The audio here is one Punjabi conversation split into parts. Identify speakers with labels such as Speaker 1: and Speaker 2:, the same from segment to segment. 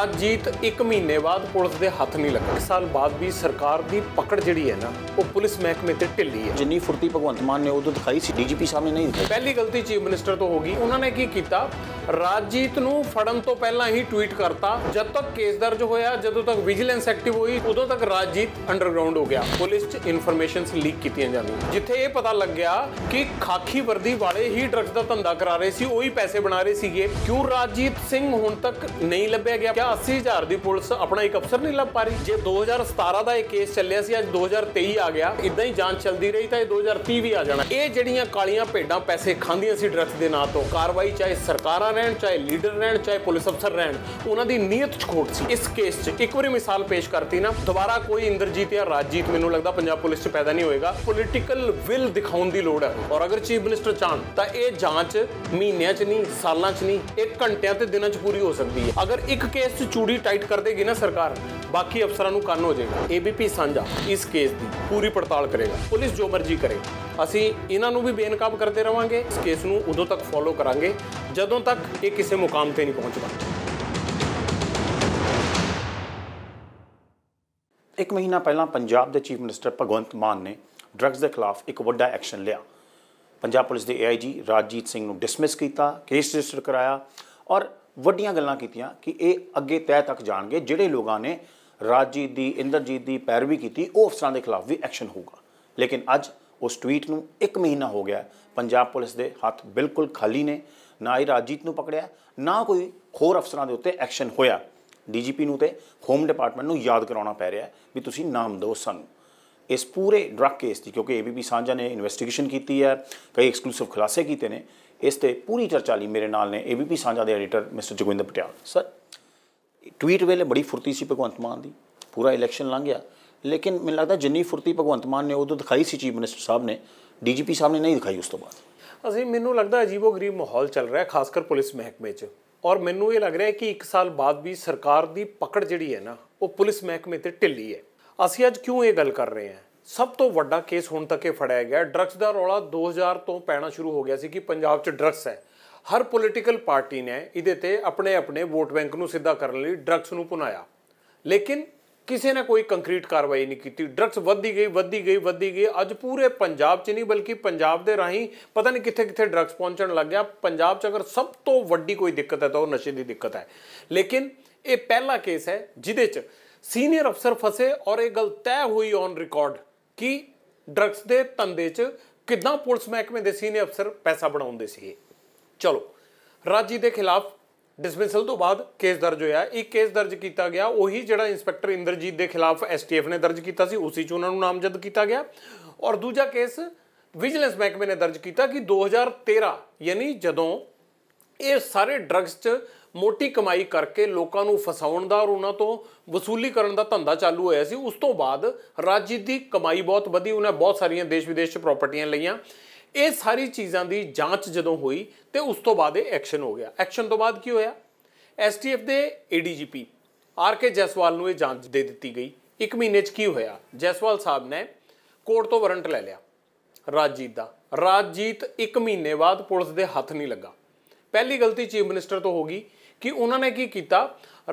Speaker 1: ਰਾਜਜੀਤ 1 ਮਹੀਨੇ ਬਾਅਦ ਪੁਲਿਸ ਦੇ ਹੱਥ ਨਹੀਂ ਲੱਗਾ ਇੱਕ ਸਾਲ ਬਾਅਦ ਵੀ ਸਰਕਾਰ ਦੀ ਪਕੜ ਜਿਹੜੀ ਹੈ ਨਾ ਉਹ ਪੁਲਿਸ ਮਹਿਕਮੇ ਤੇ ਢਿੱਲੀ ਹੈ ਜਿੰਨੀ ਫੁਰਤੀ ਭਗਵੰਤ ਮਾਨ ਨੇ ਉਦੋਂ ਦਿਖਾਈ ਸੀ ਡੀਜੀਪੀ ਸਾਹਿਬ ਨੇ ਨਹੀਂ ਦਿਖਾਈ ਪਹਿਲੀ ਗਲਤੀ ਚੀਫ ਮਿਨਿਸਟਰ ਤੋਂ ਹੋ ਗਈ ਉਹਨਾਂ ਨੇ ਕੀ ਕੀਤਾ ਰਾਜਜੀਤ ਨੂੰ ਫੜਨ ਤੋਂ ਪਹਿਲਾਂ ਹੀ ਟਵੀਟ ਕਰਤਾ ਜਦ ਤੱਕ ਕੇਸ ਦਰਜ ਹੋਇਆ ਜਦੋਂ ਤੱਕ ਵਿਜੀਲੈਂਸ ਐਕਟਿਵ ਹੋਈ ਉਦੋਂ ਤੱਕ ਰਾਜਜੀਤ ਅੰਡਰਗਰਾਉਂਡ ਹੋ ਗਿਆ ਪੁਲਿਸ 'ਚ ਇਨਫੋਰਮੇਸ਼ਨਸ ਲੀਕ ਕੀਤੀਆਂ ਜਾਂਦੀਆਂ ਜਿੱਥੇ ਇਹ ਪਤਾ ਲੱਗਿਆ ਕਿ ਖਾਕੀ ਵਰਦੀ ਵਾਲੇ ਹੀ ਡਰੱਗਸ ਦਾ ਧੰਦਾ ਕਰਾ ਰਹੇ ਸੀ ਉਹੀ ਪੈਸੇ ਬਣਾ ਰਹੇ ਸੀਗੇ ਕਿਉਂ ਰਾਜਜੀਤ ਸਿੰਘ ਹੁਣ ਤੱਕ ਨਹੀਂ ਲੱਭਿਆ ਗਿਆ 80000 ਦੀ ਪੁਲਿਸ ਆਪਣਾ ਇੱਕ ਅਫਸਰ ਨਹੀਂ ਲੱਭ ਪਾ ਰਹੀ ਜੇ 2017 ਦਾ ਇਹ ਕੇਸ ਚੱਲਿਆ ਸੀ ਅੱਜ 2023 ਆ ਗਿਆ ਇਦਾਂ ਹੀ ਜਾਂਚ ਚੱਲਦੀ ਰਹੀ ਤਾਂ ਇਹ 2030 ਵੀ ਆ ਜਾਣਾ ਇਹ ਜਿਹੜੀਆਂ ਕਾਲੀਆਂ ਭੇਡਾਂ ਪੈਸੇ ਖਾਂਦੀਆਂ ਸੀ ਡਰੱਗ ਦੇ ਨਾਂ ਤੋਂ ਕਾਰਵਾਈ ਚਾਹੇ ਸਰਕਾਰਾਂ ਰਹਿਣ ਚਾਹੇ ਲੀਡਰ ਰਹਿਣ ਚਾਹੇ ਪੁਲਿਸ ਅਫਸਰ ਰਹਿਣ ਉਹਨਾਂ ਦੀ ਨੀਅਤ ਚ ਖੋਟ ਸੀ ਇਸ ਕੇਸ 'ਚ ਇੱਕ ਵਾਰੀ ਮਿਸਾਲ ਪੇਸ਼ ਕਰਤੀ ਨਾ ਦੁਬਾਰਾ ਕੋਈ ਇੰਦਰਜੀਤ ਜਾਂ ਰਾਜਜੀਤ ਮੈਨੂੰ ਲੱਗਦਾ ਪੰਜਾਬ ਪੁਲਿਸ 'ਚ ਪੈਦਾ ਨਹੀਂ ਹੋਏਗਾ ਪੋਲਿਟੀਕਲ ਵਿਲ ਦਿਖਾਉਣ ਦੀ ਲੋੜ ਹੈ ਔਰ ਅਗਰ ਚੀਫ ਮਿਨਿਸਟਰ ਚਾਹਣ ਤਾਂ ਇਹ ਜਾਂਚ ਮਹੀਨਿਆਂ 'ਚ ਨਹੀਂ ਸਾਲਾਂ 'ਚ ਨਹੀਂ ਇੱਕ ਘੰਟਿਆਂ ਤੇ ਦਿਨਾਂ 'ਚ ਪੂਰੀ ਹੋ ਸਕਦੀ ਹੈ ਅਗਰ ਇੱਕ ਕੇਸ ਇਸ ਚੂੜੀ ਟਾਈਟ ਕਰ ਦੇਗੀ ਨਾ ਸਰਕਾਰ ਬਾਕੀ ਅਫਸਰਾਂ ਨੂੰ ਕੰਨ ਹੋ ਜਾਏਗਾ ਏਬੀਪੀ ਸਾਂਝਾ ਇਸ ਕੇਸ ਦੀ ਪੂਰੀ ਪੜਤਾਲ ਕਰੇਗਾ ਪੁਲਿਸ ਜੋ ਮਰਜ਼ੀ ਕਰੇ ਅਸੀਂ ਇਹਨਾਂ ਨੂੰ ਵੀ ਬੇਨਕਾਬ ਕਰਦੇ ਰਵਾਂਗੇ ਇਸ ਕੇਸ ਨੂੰ ਉਦੋਂ ਤੱਕ ਫੋਲੋ ਕਰਾਂਗੇ ਜਦੋਂ ਤੱਕ ਇਹ ਕਿਸੇ ਮੁਕਾਮ ਤੇ ਨਹੀਂ ਪਹੁੰਚਦਾ
Speaker 2: ਇੱਕ ਮਹੀਨਾ ਪਹਿਲਾਂ ਪੰਜਾਬ ਦੇ ਚੀਫ ਮਿਨਿਸਟਰ ਭਗਵੰਤ ਮਾਨ ਨੇ ਡਰੱਗਸ ਦੇ ਖਿਲਾਫ ਇੱਕ ਵੱਡਾ ਐਕਸ਼ਨ ਲਿਆ ਪੰਜਾਬ ਪੁਲਿਸ ਦੇ ਏਆਈਜੀ ਰਾਜਜੀਤ ਸਿੰਘ ਨੂੰ ਡਿਸਮਿਸ ਕੀਤਾ ਕੇਸ ਰਜਿਸਟਰ ਕਰਾਇਆ ਔਰ ਵੱਡੀਆਂ ਗੱਲਾਂ ਕੀਤੀਆਂ ਕਿ ਇਹ ਅੱਗੇ ਤੈਅ ਤੱਕ ਜਾਣਗੇ ਜਿਹੜੇ ਲੋਕਾਂ ਨੇ ਰਾਜੀ ਦੀ ਇੰਦਰਜੀਤ ਦੀ ਪੈਰਵੀ ਕੀਤੀ ਉਹ ਅਫਸਰਾਂ ਦੇ ਖਿਲਾਫ ਵੀ ਐਕਸ਼ਨ ਹੋਊਗਾ ਲੇਕਿਨ ਅੱਜ ਉਸ ਟਵੀਟ ਨੂੰ 1 ਮਹੀਨਾ ਹੋ ਗਿਆ ਪੰਜਾਬ ਪੁਲਿਸ ਦੇ ਹੱਥ ਬਿਲਕੁਲ ਖਾਲੀ ਨੇ ਨਾ ਹੀ ਰਾਜੀਤ ਨੂੰ ਪਕੜਿਆ ਨਾ ਕੋਈ ਹੋਰ ਅਫਸਰਾਂ ਦੇ ਉੱਤੇ ਐਕਸ਼ਨ ਹੋਇਆ ਡੀਜੀਪੀ ਨੂੰ ਤੇ ਹੋਮ ਡਿਪਾਰਟਮੈਂਟ ਨੂੰ ਯਾਦ ਕਰਾਉਣਾ ਪੈ ਰਿਹਾ ਵੀ ਤੁਸੀਂ ਨਾਮ ਦਿਓ ਸਾਨੂੰ ਇਸ ਪੂਰੇ ਡਰੱਗ ਕੇਸ ਦੀ ਕਿਉਂਕਿ ਏਬੀਪੀ ਸਾਂਝਾ ਨੇ ਇਨਵੈਸਟੀਗੇਸ਼ਨ ਕੀਤੀ ਹੈ ਕਈ ਐਕਸਕਲੂਸਿਵ ਖੁਲਾਸੇ ਕੀਤੇ ਨੇ ਇਸ ਤੇ ਪੂਰੀ ਚਰਚਾ ਲਈ ਮੇਰੇ ਨਾਲ ਨੇ ਏਬੀਪੀ ਸਾਂਝਾ ਦੇ editor mister Jagwinder Patial sir tweet ਵੇਲੇ ਬੜੀ ਫੁਰਤੀ ਸੀ ਭਗਵੰਤ ਮਾਨ ਦੀ ਪੂਰਾ ਇਲੈਕਸ਼ਨ ਲੰਘ ਗਿਆ ਲੇਕਿਨ ਮੈਨੂੰ ਲੱਗਦਾ ਜਿੰਨੀ ਫੁਰਤੀ ਭਗਵੰਤ ਮਾਨ ਨੇ ਉਦੋਂ ਦਿਖਾਈ ਸੀ ਚੀਫ ਮਿਨਿਸਟਰ ਸਾਹਿਬ ਨੇ ਡੀਜੀਪੀ ਸਾਹਿਬ ਨੇ ਨਹੀਂ ਦਿਖਾਈ ਉਸ ਤੋਂ ਬਾਅਦ
Speaker 1: ਅਸੀਂ ਮੈਨੂੰ ਲੱਗਦਾ ਅਜੀਬੋ-ਗਰੀਬ ਮਾਹੌਲ ਚੱਲ ਰਿਹਾ ਖਾਸ ਕਰ ਪੁਲਿਸ ਮਹਿਕਮੇ 'ਚ ਔਰ ਮੈਨੂੰ ਇਹ ਲੱਗ ਰਿਹਾ ਕਿ 1 ਸਾਲ ਬਾਅਦ ਵੀ ਸਰਕਾਰ ਦੀ ਪਕੜ ਜਿਹੜੀ ਹੈ ਨਾ ਉਹ ਪੁਲਿਸ ਮਹਿਕਮੇ ਤੇ ਢਿੱਲੀ ਹੈ ਅਸੀਂ ਅੱਜ ਕਿਉਂ ਇਹ ਗੱਲ ਕਰ ਰਹੇ ਹਾਂ ਸਭ ਤੋਂ ਵੱਡਾ ਕੇਸ ਹੁਣ ਤੱਕ ਇਹ ਫੜਿਆ ਗਿਆ ਡਰੱਗਸ ਦਾ ਰੌਲਾ 2000 ਤੋਂ ਪੈਣਾ ਸ਼ੁਰੂ ਹੋ ਗਿਆ ਸੀ ਕਿ ਪੰਜਾਬ 'ਚ ਡਰੱਗਸ ਹੈ ਹਰ ਪੋਲੀਟੀਕਲ ਪਾਰਟੀ ਨੇ ਇਹਦੇ ਤੇ ਆਪਣੇ ਆਪਣੇ ਵੋਟ ਬੈਂਕ ਨੂੰ ਸਿੱਧਾ ਕਰਨ ਲਈ ਡਰੱਗਸ ਨੂੰ ਪੁਨਾਇਆ ਲੇਕਿਨ ਕਿਸੇ ਨੇ ਕੋਈ ਕੰਕਰੀਟ ਕਾਰਵਾਈ ਨਹੀਂ ਕੀਤੀ ਡਰੱਗਸ ਵੱਧਦੀ ਗਈ ਵੱਧਦੀ ਗਈ ਵੱਧਦੀ ਗਈ ਅੱਜ ਪੂਰੇ ਪੰਜਾਬ 'ਚ ਨਹੀਂ ਬਲਕਿ ਪੰਜਾਬ ਦੇ ਰਾਹੀਂ ਪਤਾ ਨਹੀਂ ਕਿੱਥੇ ਕਿੱਥੇ ਡਰੱਗਸ ਪਹੁੰਚਣ ਲੱਗ ਗਿਆ ਪੰਜਾਬ 'ਚ ਅਗਰ ਸਭ ਤੋਂ ਵੱਡੀ ਕੋਈ ਦਿੱਕਤ ਹੈ ਤਾਂ ਉਹ ਨਸ਼ੇ ਦੀ ਦਿੱਕਤ ਹੈ ਲੇਕਿਨ ਇਹ ਪਹਿਲਾ ਕੇਸ ਹੈ ਜਿਹਦੇ 'ਚ ਸੀਨੀਅਰ ਅਫਸਰ ਫਸੇ ਔਰ ਇਹ ਗਲਤ ਤੈਅ ਹੋਈ ਔਨ ਰਿਕਾਰਡ ਕਿ ਡਰੱਗਸ ਦੇ ਧੰਦੇ 'ਚ ਕਿੱਦਾਂ ਪੁਲਿਸ ਮਹਿਕਮੇ ਦੇ ਸੀਨੀਅਰ ਅਫਸਰ ਪੈਸਾ ਬਣਾਉਂਦੇ ਸੀ ਚਲੋ ਰਾਜੀ ਦੇ ਖਿਲਾਫ ਡਿਸਮਿਸਲ ਤੋਂ ਬਾਅਦ ਕੇਸ ਦਰਜ ਹੋਇਆ ਇੱਕ ਕੇਸ ਦਰਜ ਕੀਤਾ ਗਿਆ ਉਹੀ ਜਿਹੜਾ ਇੰਸਪੈਕਟਰ ਇੰਦਰਜੀਤ ਦੇ ਖਿਲਾਫ ਐਸਟੀਐਫ ਨੇ ਦਰਜ ਕੀਤਾ ਸੀ ਉਸੇ 'ਚ ਉਹਨਾਂ ਨੂੰ ਨਾਮਜ਼ਦ ਕੀਤਾ ਗਿਆ ਔਰ ਦੂਜਾ ਕੇਸ ਵਿਜੀਲੈਂਸ ਮਹਿਕਮੇ ਨੇ ਦਰਜ ਕੀਤਾ ਕਿ 2013 ਯਾਨੀ ਜਦੋਂ ਇਹ ਸਾਰੇ ਡਰੱਗਸ 'ਚ ਮੋਟੀ ਕਮਾਈ ਕਰਕੇ ਲੋਕਾਂ ਨੂੰ ਫਸਾਉਣ ਦਾ ਔਰ ਉਹਨਾਂ ਤੋਂ ਵਸੂਲੀ ਕਰਨ ਦਾ ਧੰਦਾ ਚਾਲੂ ਹੋਇਆ ਸੀ ਉਸ ਤੋਂ ਬਾਅਦ ਰਾਜੀਤ ਦੀ ਕਮਾਈ ਬਹੁਤ ਵਧੀ ਉਹਨੇ ਬਹੁਤ ਸਾਰੀਆਂ ਦੇਸ਼ ਵਿਦੇਸ਼ 'ਚ ਪ੍ਰਾਪਰਟੀਆਂ ਲਈਆਂ ਇਹ ਸਾਰੀ ਚੀਜ਼ਾਂ ਦੀ ਜਾਂਚ ਜਦੋਂ ਹੋਈ ਤੇ ਉਸ ਤੋਂ ਬਾਅਦ ਇਹ ਐਕਸ਼ਨ ਹੋ ਗਿਆ ਐਕਸ਼ਨ ਤੋਂ ਬਾਅਦ ਕੀ ਹੋਇਆ ਐਸਟੀਐਫ ਦੇ ਏਡੀਜੀਪੀ ਆਰ ਕੇ ਜੈਸਵਾਲ ਨੂੰ ਇਹ ਜਾਂਚ ਦੇ ਦਿੱਤੀ ਗਈ 1 ਮਹੀਨੇ 'ਚ ਕੀ ਹੋਇਆ ਜੈਸਵਾਲ ਸਾਹਿਬ ਨੇ ਕੋਰਟ ਤੋਂ ਵਾਰੰਟ ਲੈ ਲਿਆ ਰਾਜੀਤ ਦਾ ਰਾਜੀਤ 1 ਮਹੀਨੇ ਬਾਅਦ ਪੁਲਿਸ ਦੇ ਹੱਥ ਨਹੀਂ ਲੱਗਾ ਪਹਿਲੀ ਗਲਤੀ ਚੀਫ ਮਿਨਿਸਟਰ ਤੋਂ ਹੋ ਗਈ ਕਿ ਉਹਨਾਂ ਨੇ ਕੀ ਕੀਤਾ